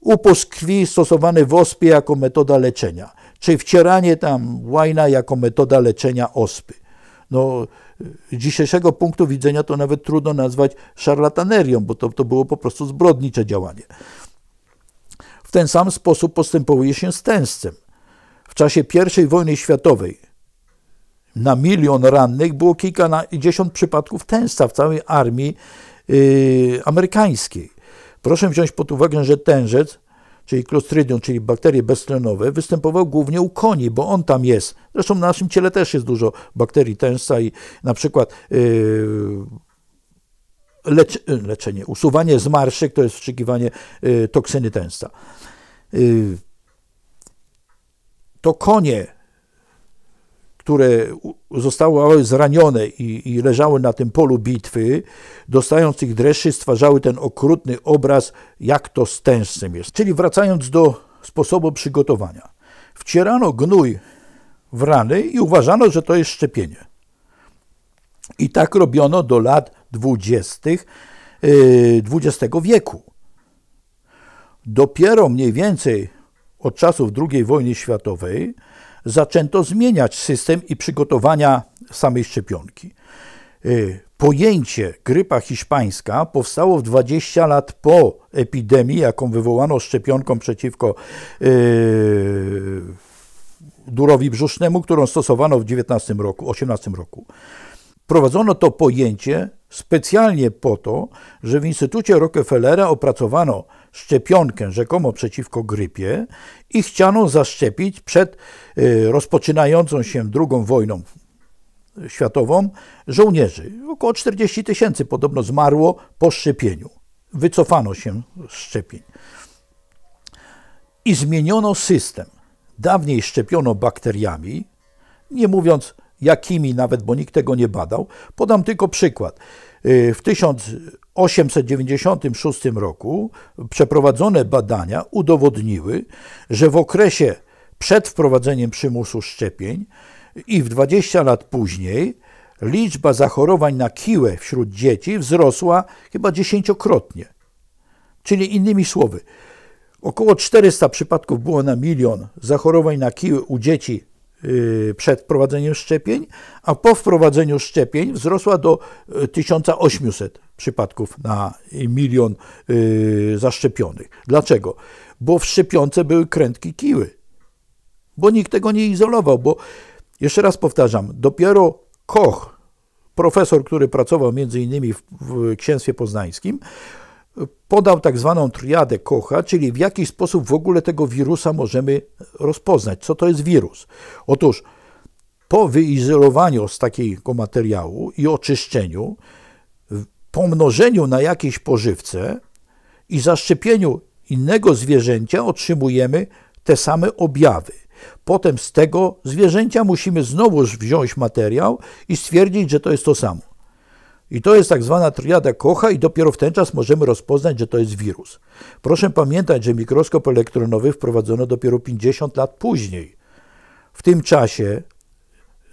A: upust krwi stosowany w ospie jako metoda leczenia, czy wcieranie tam łajna jako metoda leczenia ospy. No, z y, dzisiejszego punktu widzenia to nawet trudno nazwać szarlatanerią, bo to, to było po prostu zbrodnicze działanie. W ten sam sposób postępowuje się z tęscem. W czasie I wojny światowej na milion rannych było kilkadziesiąt przypadków tęsca w całej armii Y, amerykańskiej. Proszę wziąć pod uwagę, że tężec, czyli Clostridium, czyli bakterie beztlenowe, występował głównie u koni, bo on tam jest. Zresztą w naszym ciele też jest dużo bakterii tężca i na przykład y, lecz, y, leczenie, usuwanie zmarszek to jest wstrzykiwanie toksyny tężca. to konie które zostały zranione i, i, leżały na tym polu bitwy, dostając tych dreszy, stwarzały ten okrutny obraz, jak to z jest. Czyli wracając do sposobu przygotowania. Wcierano gnój w rany i uważano, że to jest szczepienie. I tak robiono do lat 20. XX y, wieku. Dopiero mniej więcej od czasów II wojny światowej zaczęto zmieniać system i przygotowania samej szczepionki. Y, pojęcie grypa hiszpańska powstało w 20 lat po epidemii, jaką wywołano szczepionką przeciwko y, durowi brzusznemu, którą stosowano w 19 roku, 18 roku. Prowadzono to pojęcie specjalnie po to, że w Instytucie Rockefellera opracowano szczepionkę rzekomo przeciwko grypie i chciano zaszczepić przed y, rozpoczynającą się drugą wojną światową żołnierzy. Około 40 tysięcy podobno zmarło po szczepieniu. Wycofano się z szczepień. I zmieniono system. Dawniej szczepiono bakteriami, nie mówiąc jakimi nawet, bo nikt tego nie badał. Podam tylko przykład. Y, w 1896 roku przeprowadzone badania udowodniły, że w okresie przed wprowadzeniem przymusu szczepień i w 20 lat później liczba zachorowań na kiłę wśród dzieci wzrosła chyba dziesięciokrotnie. Czyli innymi słowy, około 400 przypadków było na milion zachorowań na kiłę u dzieci Y, przed wprowadzeniem szczepień, a po wprowadzeniu szczepień wzrosła do 1800 y, przypadków na y, milion zaszczepionych. Dlaczego? Bo w szczepionce były krętki kiły, bo nikt tego nie izolował, bo jeszcze raz powtarzam, dopiero Koch, profesor, który pracował między innymi w, w księstwie poznańskim, podał tak zwaną triadę Kocha, czyli w jaki sposób w ogóle tego wirusa możemy rozpoznać. Co to jest wirus? Otóż po wyizolowaniu z takiego materiału i oczyszczeniu, pomnożeniu na jakiejś pożywce i zaszczepieniu innego zwierzęcia otrzymujemy te same objawy. Potem z tego zwierzęcia musimy znowuż wziąć materiał i stwierdzić, że to jest to samo. I to jest tak zwana triada Kocha i dopiero w ten czas możemy rozpoznać, że to jest wirus. Proszę pamiętać, że mikroskop elektronowy wprowadzono dopiero 50 lat później. W tym czasie,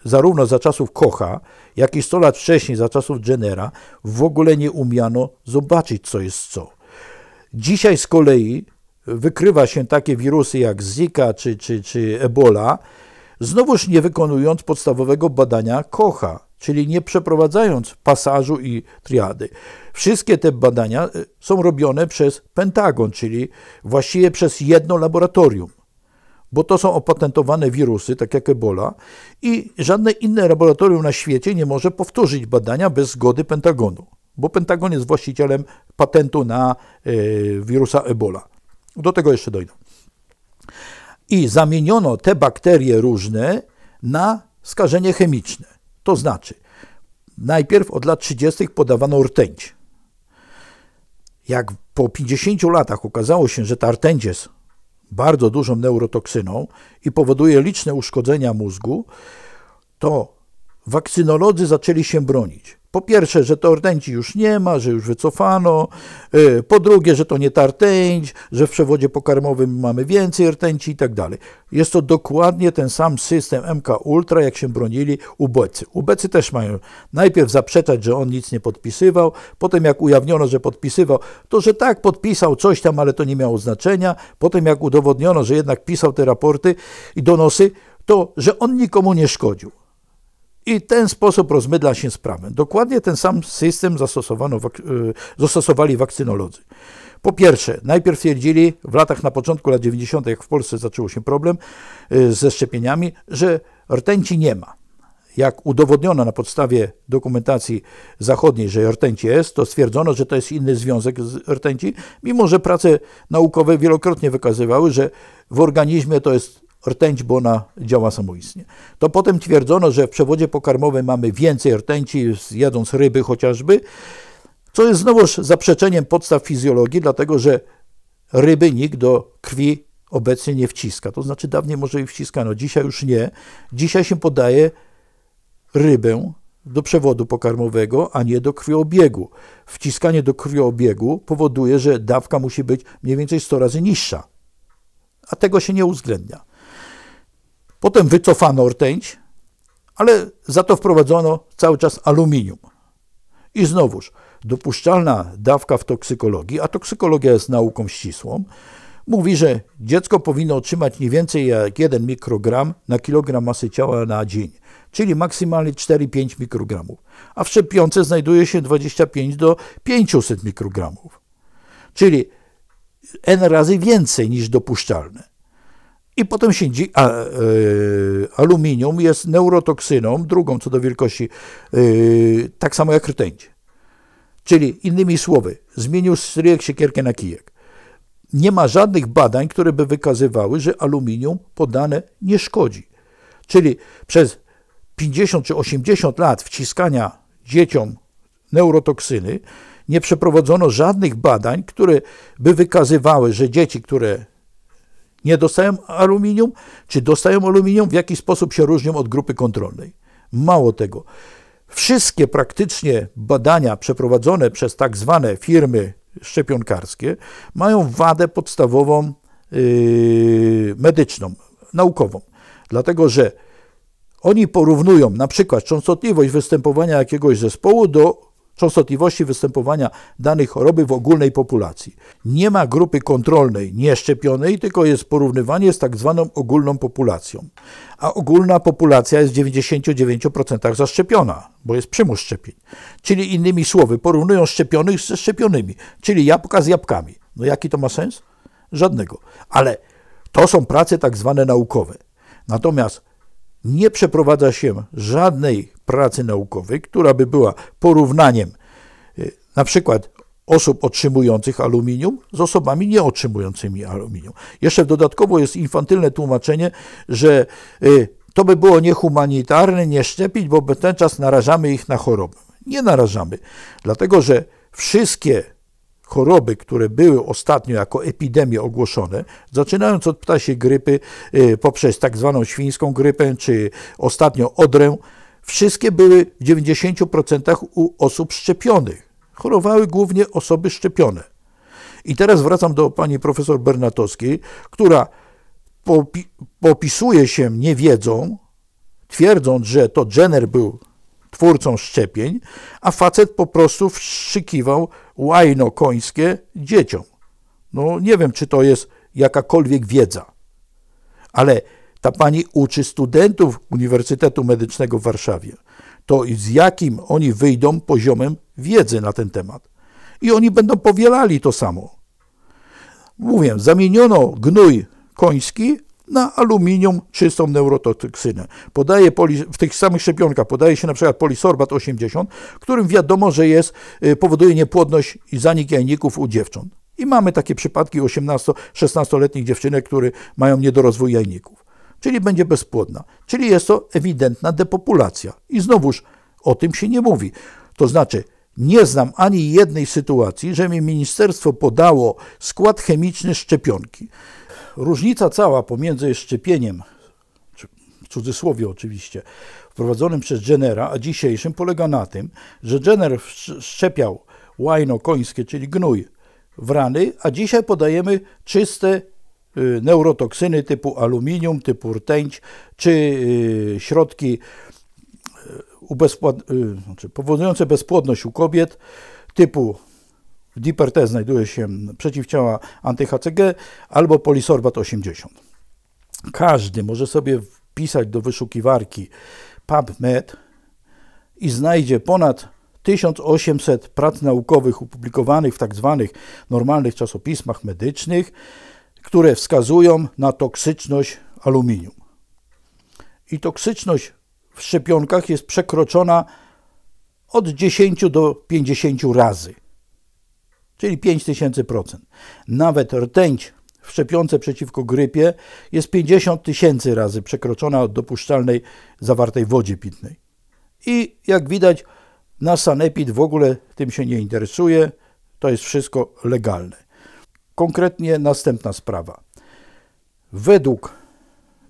A: zarówno za czasów Kocha, jak i 100 lat wcześniej, za czasów Jennera, w ogóle nie umiano zobaczyć, co jest co. Dzisiaj z kolei wykrywa się takie wirusy jak Zika czy, czy, czy Ebola, znowuż nie wykonując podstawowego badania Kocha czyli nie przeprowadzając pasażu i triady. Wszystkie te badania y, są robione przez Pentagon, czyli właściwie przez jedno laboratorium, bo to są opatentowane wirusy, tak jak Ebola, i żadne inne laboratorium na świecie nie może powtórzyć badania bez zgody Pentagonu, bo Pentagon jest właścicielem patentu na y, wirusa Ebola. Do tego jeszcze dojdę. I zamieniono te bakterie różne na skażenie chemiczne. To znaczy, najpierw od lat 30. podawano rtęć. Jak po 50 latach okazało się, że ta rtęć jest bardzo dużą neurotoksyną i powoduje liczne uszkodzenia mózgu, to wakcynolodzy zaczęli się bronić. Po pierwsze, że to rtęci już nie ma, że już wycofano. Y, po drugie, że to nie ta rtęć, że w przewodzie pokarmowym mamy więcej rtęci i tak dalej. Jest to dokładnie ten sam system MK Ultra, jak się bronili ubecy. Ubecy też mają najpierw zaprzeczać, że on nic nie podpisywał, potem jak ujawniono, że podpisywał, to że tak, podpisał coś tam, ale to nie miało znaczenia. Potem jak udowodniono, że jednak pisał te raporty i donosy, to że on nikomu nie szkodził i ten sposób rozmydla się sprawę. Dokładnie ten sam system zastosowano, y, zastosowali wakcynolodzy. Po pierwsze, najpierw twierdzili w latach na początku lat 90., jak w Polsce zaczęło się problem y, ze szczepieniami, że rtęci nie ma. Jak udowodniono na podstawie dokumentacji zachodniej, że rtęci jest, to stwierdzono, że to jest inny związek z rtęci, mimo że prace naukowe wielokrotnie wykazywały, że w organizmie to jest rtęć, bo ona działa samoistnie. To potem twierdzono, że w przewodzie pokarmowym mamy więcej rtęci, jadąc ryby chociażby, co jest znowuż zaprzeczeniem podstaw fizjologii, dlatego że ryby nikt do krwi obecnie nie wciska. To znaczy dawniej może i wciskano, dzisiaj już nie. Dzisiaj się podaje rybę do przewodu pokarmowego, a nie do krwioobiegu. Wciskanie do krwioobiegu powoduje, że dawka musi być mniej więcej 100 razy niższa, a tego się nie uwzględnia. Potem wycofano rtęć, ale za to wprowadzono cały czas aluminium. I znowuż, dopuszczalna dawka w toksykologii, a toksykologia jest nauką ścisłą, mówi, że dziecko powinno otrzymać nie więcej jak 1 mikrogram na kilogram masy ciała na dzień, czyli maksymalnie 4-5 mikrogramów, a w szczepionce znajduje się 25 do 500 mikrogramów, czyli n razy więcej niż dopuszczalne. I potem się dzi- a, e, aluminium jest neurotoksyną, drugą co do wielkości, e, tak samo jak rtęć. Czyli innymi słowy, zmienił stryjek siekierkę na kijek. Nie ma żadnych badań, które by wykazywały, że aluminium podane nie szkodzi. Czyli przez 50 czy 80 lat wciskania dzieciom neurotoksyny nie przeprowadzono żadnych badań, które by wykazywały, że dzieci, które nie dostają aluminium, czy dostają aluminium, w jaki sposób się różnią od grupy kontrolnej. Mało tego, wszystkie praktycznie badania przeprowadzone przez tak zwane firmy szczepionkarskie mają wadę podstawową yy, medyczną, naukową, dlatego że oni porównują na przykład częstotliwość występowania jakiegoś zespołu do częstotliwości występowania danej choroby w ogólnej populacji. Nie ma grupy kontrolnej nieszczepionej, tylko jest porównywanie z tak zwaną ogólną populacją. A ogólna populacja jest w 99% zaszczepiona, bo jest przymus szczepień. Czyli innymi słowy, porównują szczepionych ze szczepionymi, czyli jabłka z jabłkami. No jaki to ma sens? Żadnego. Ale to są prace tak zwane naukowe. Natomiast nie przeprowadza się żadnej pracy naukowej, która by była porównaniem y, na przykład osób otrzymujących aluminium z osobami nie otrzymującymi aluminium. Jeszcze dodatkowo jest infantylne tłumaczenie, że y, to by było niehumanitarne nie szczepić, bo ten czas narażamy ich na chorobę. Nie narażamy, dlatego że wszystkie choroby, które były ostatnio jako epidemie ogłoszone, zaczynając od ptasiej grypy y, poprzez tak zwaną świńską grypę, czy ostatnio odrę, Wszystkie były w 90% u osób szczepionych. Chorowały głównie osoby szczepione. I teraz wracam do pani profesor Bernatowskiej, która popi popisuje się niewiedzą, twierdząc, że to Jenner był twórcą szczepień, a facet po prostu wstrzykiwał łajno końskie dzieciom. No nie wiem, czy to jest jakakolwiek wiedza, ale ta pani uczy studentów Uniwersytetu Medycznego w Warszawie. To z jakim oni wyjdą poziomem wiedzy na ten temat. I oni będą powielali to samo. Mówię, zamieniono gnój koński na aluminium czystą neurotoksynę. Podaje poli, w tych samych szczepionkach podaje się na przykład polisorbat 80, którym wiadomo, że jest, y, powoduje niepłodność i zanik jajników u dziewcząt. I mamy takie przypadki 18-16-letnich dziewczynek, które mają niedorozwój jajników czyli będzie bezpłodna. Czyli jest to ewidentna depopulacja. I znowuż o tym się nie mówi. To znaczy, nie znam ani jednej sytuacji, że mi ministerstwo podało skład chemiczny szczepionki. Różnica cała pomiędzy szczepieniem, w cudzysłowie oczywiście, wprowadzonym przez Jennera, a dzisiejszym polega na tym, że Jenner szczepiał łajno końskie, czyli gnój, w rany, a dzisiaj podajemy czyste Y, neurotoksyny typu aluminium, typu rtęć, czy y, środki y, znaczy powodujące bezpłodność u kobiet typu w T znajduje się przeciwciała anty-HCG albo polisorbat 80. Każdy może sobie wpisać do wyszukiwarki PubMed i znajdzie ponad 1800 prac naukowych opublikowanych w tak zwanych normalnych czasopismach medycznych, które wskazują na toksyczność aluminium. I toksyczność w szczepionkach jest przekroczona od 10 do 50 razy, czyli 5000%. Nawet rtęć w szczepionce przeciwko grypie jest 50 tysięcy razy przekroczona od dopuszczalnej zawartej w wodzie pitnej. I jak widać, na sanepid w ogóle tym się nie interesuje, to jest wszystko legalne. Konkretnie następna sprawa. Według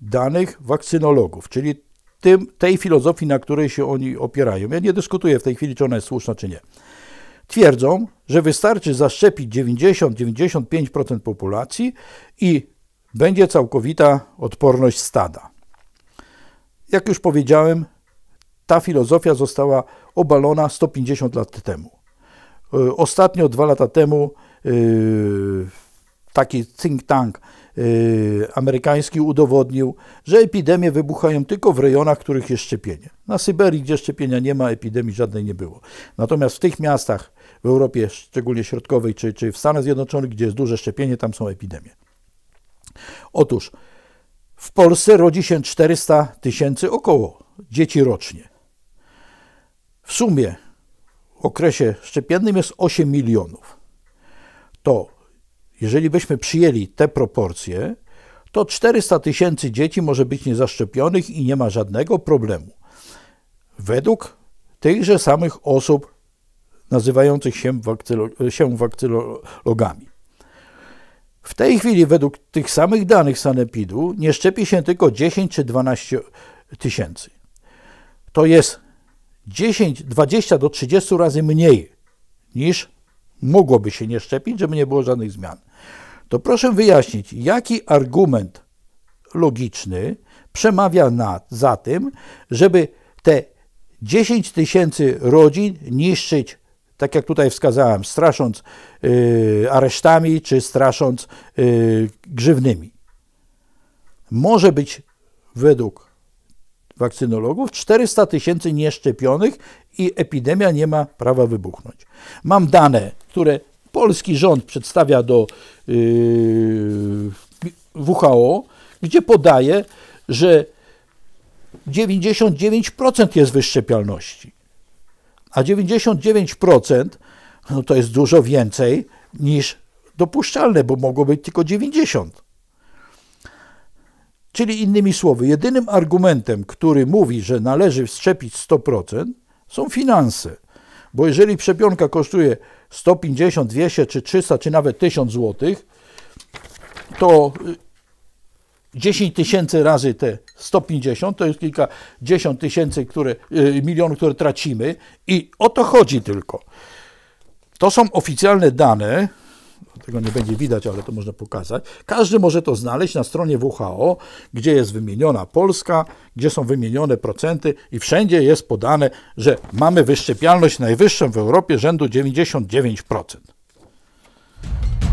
A: danych wakcynologów, czyli tym, tej filozofii, na której się oni opierają, ja nie dyskutuję w tej chwili, czy ona jest słuszna, czy nie, twierdzą, że wystarczy zaszczepić 90-95% populacji i będzie całkowita odporność stada. Jak już powiedziałem, ta filozofia została obalona 150 lat temu. Ostatnio, dwa lata temu, Y, taki think tank y, amerykański udowodnił, że epidemie wybuchają tylko w rejonach, w których jest szczepienie. Na Syberii, gdzie szczepienia nie ma, epidemii żadnej nie było. Natomiast w tych miastach w Europie, szczególnie środkowej, czy, czy w Stanach Zjednoczonych, gdzie jest duże szczepienie, tam są epidemie. Otóż w Polsce rodzi się 400 tysięcy około dzieci rocznie. W sumie w okresie szczepiennym jest 8 milionów to jeżeli byśmy przyjęli te proporcje, to 400 tysięcy dzieci może być niezaszczepionych i nie ma żadnego problemu. Według tychże samych osób nazywających się, wakcylo, się W tej chwili, według tych samych danych Sanepidu, nie szczepi się tylko 10 czy 12 tysięcy. To jest 10, 20 do 30 razy mniej niż mogłoby się nie szczepić, żeby nie było żadnych zmian. To proszę wyjaśnić, jaki argument logiczny przemawia na, za tym, żeby te 10 tysięcy rodzin niszczyć, tak jak tutaj wskazałem, strasząc yy, aresztami czy strasząc yy, grzywnymi. Może być według wakcynologów, 400 tysięcy nieszczepionych i epidemia nie ma prawa wybuchnąć. Mam dane, które polski rząd przedstawia do yy, WHO, gdzie podaje, że 99% jest wyszczepialności, a 99% no to jest dużo więcej niż dopuszczalne, bo mogło być tylko 90. Czyli innymi słowy, jedynym argumentem, który mówi, że należy wszczepić 100%, są finanse. Bo jeżeli przepionka kosztuje 150, 200 czy 300 czy nawet 1000 zł, to 10 y, tysięcy razy te 150 to jest kilka 10 tysięcy które, y, milionów, które tracimy i o to chodzi tylko. To są oficjalne dane, tego nie będzie widać, ale to można pokazać. Każdy może to znaleźć na stronie WHO, gdzie jest wymieniona Polska, gdzie są wymienione procenty i wszędzie jest podane, że mamy wyszczepialność najwyższą w Europie rzędu 99%.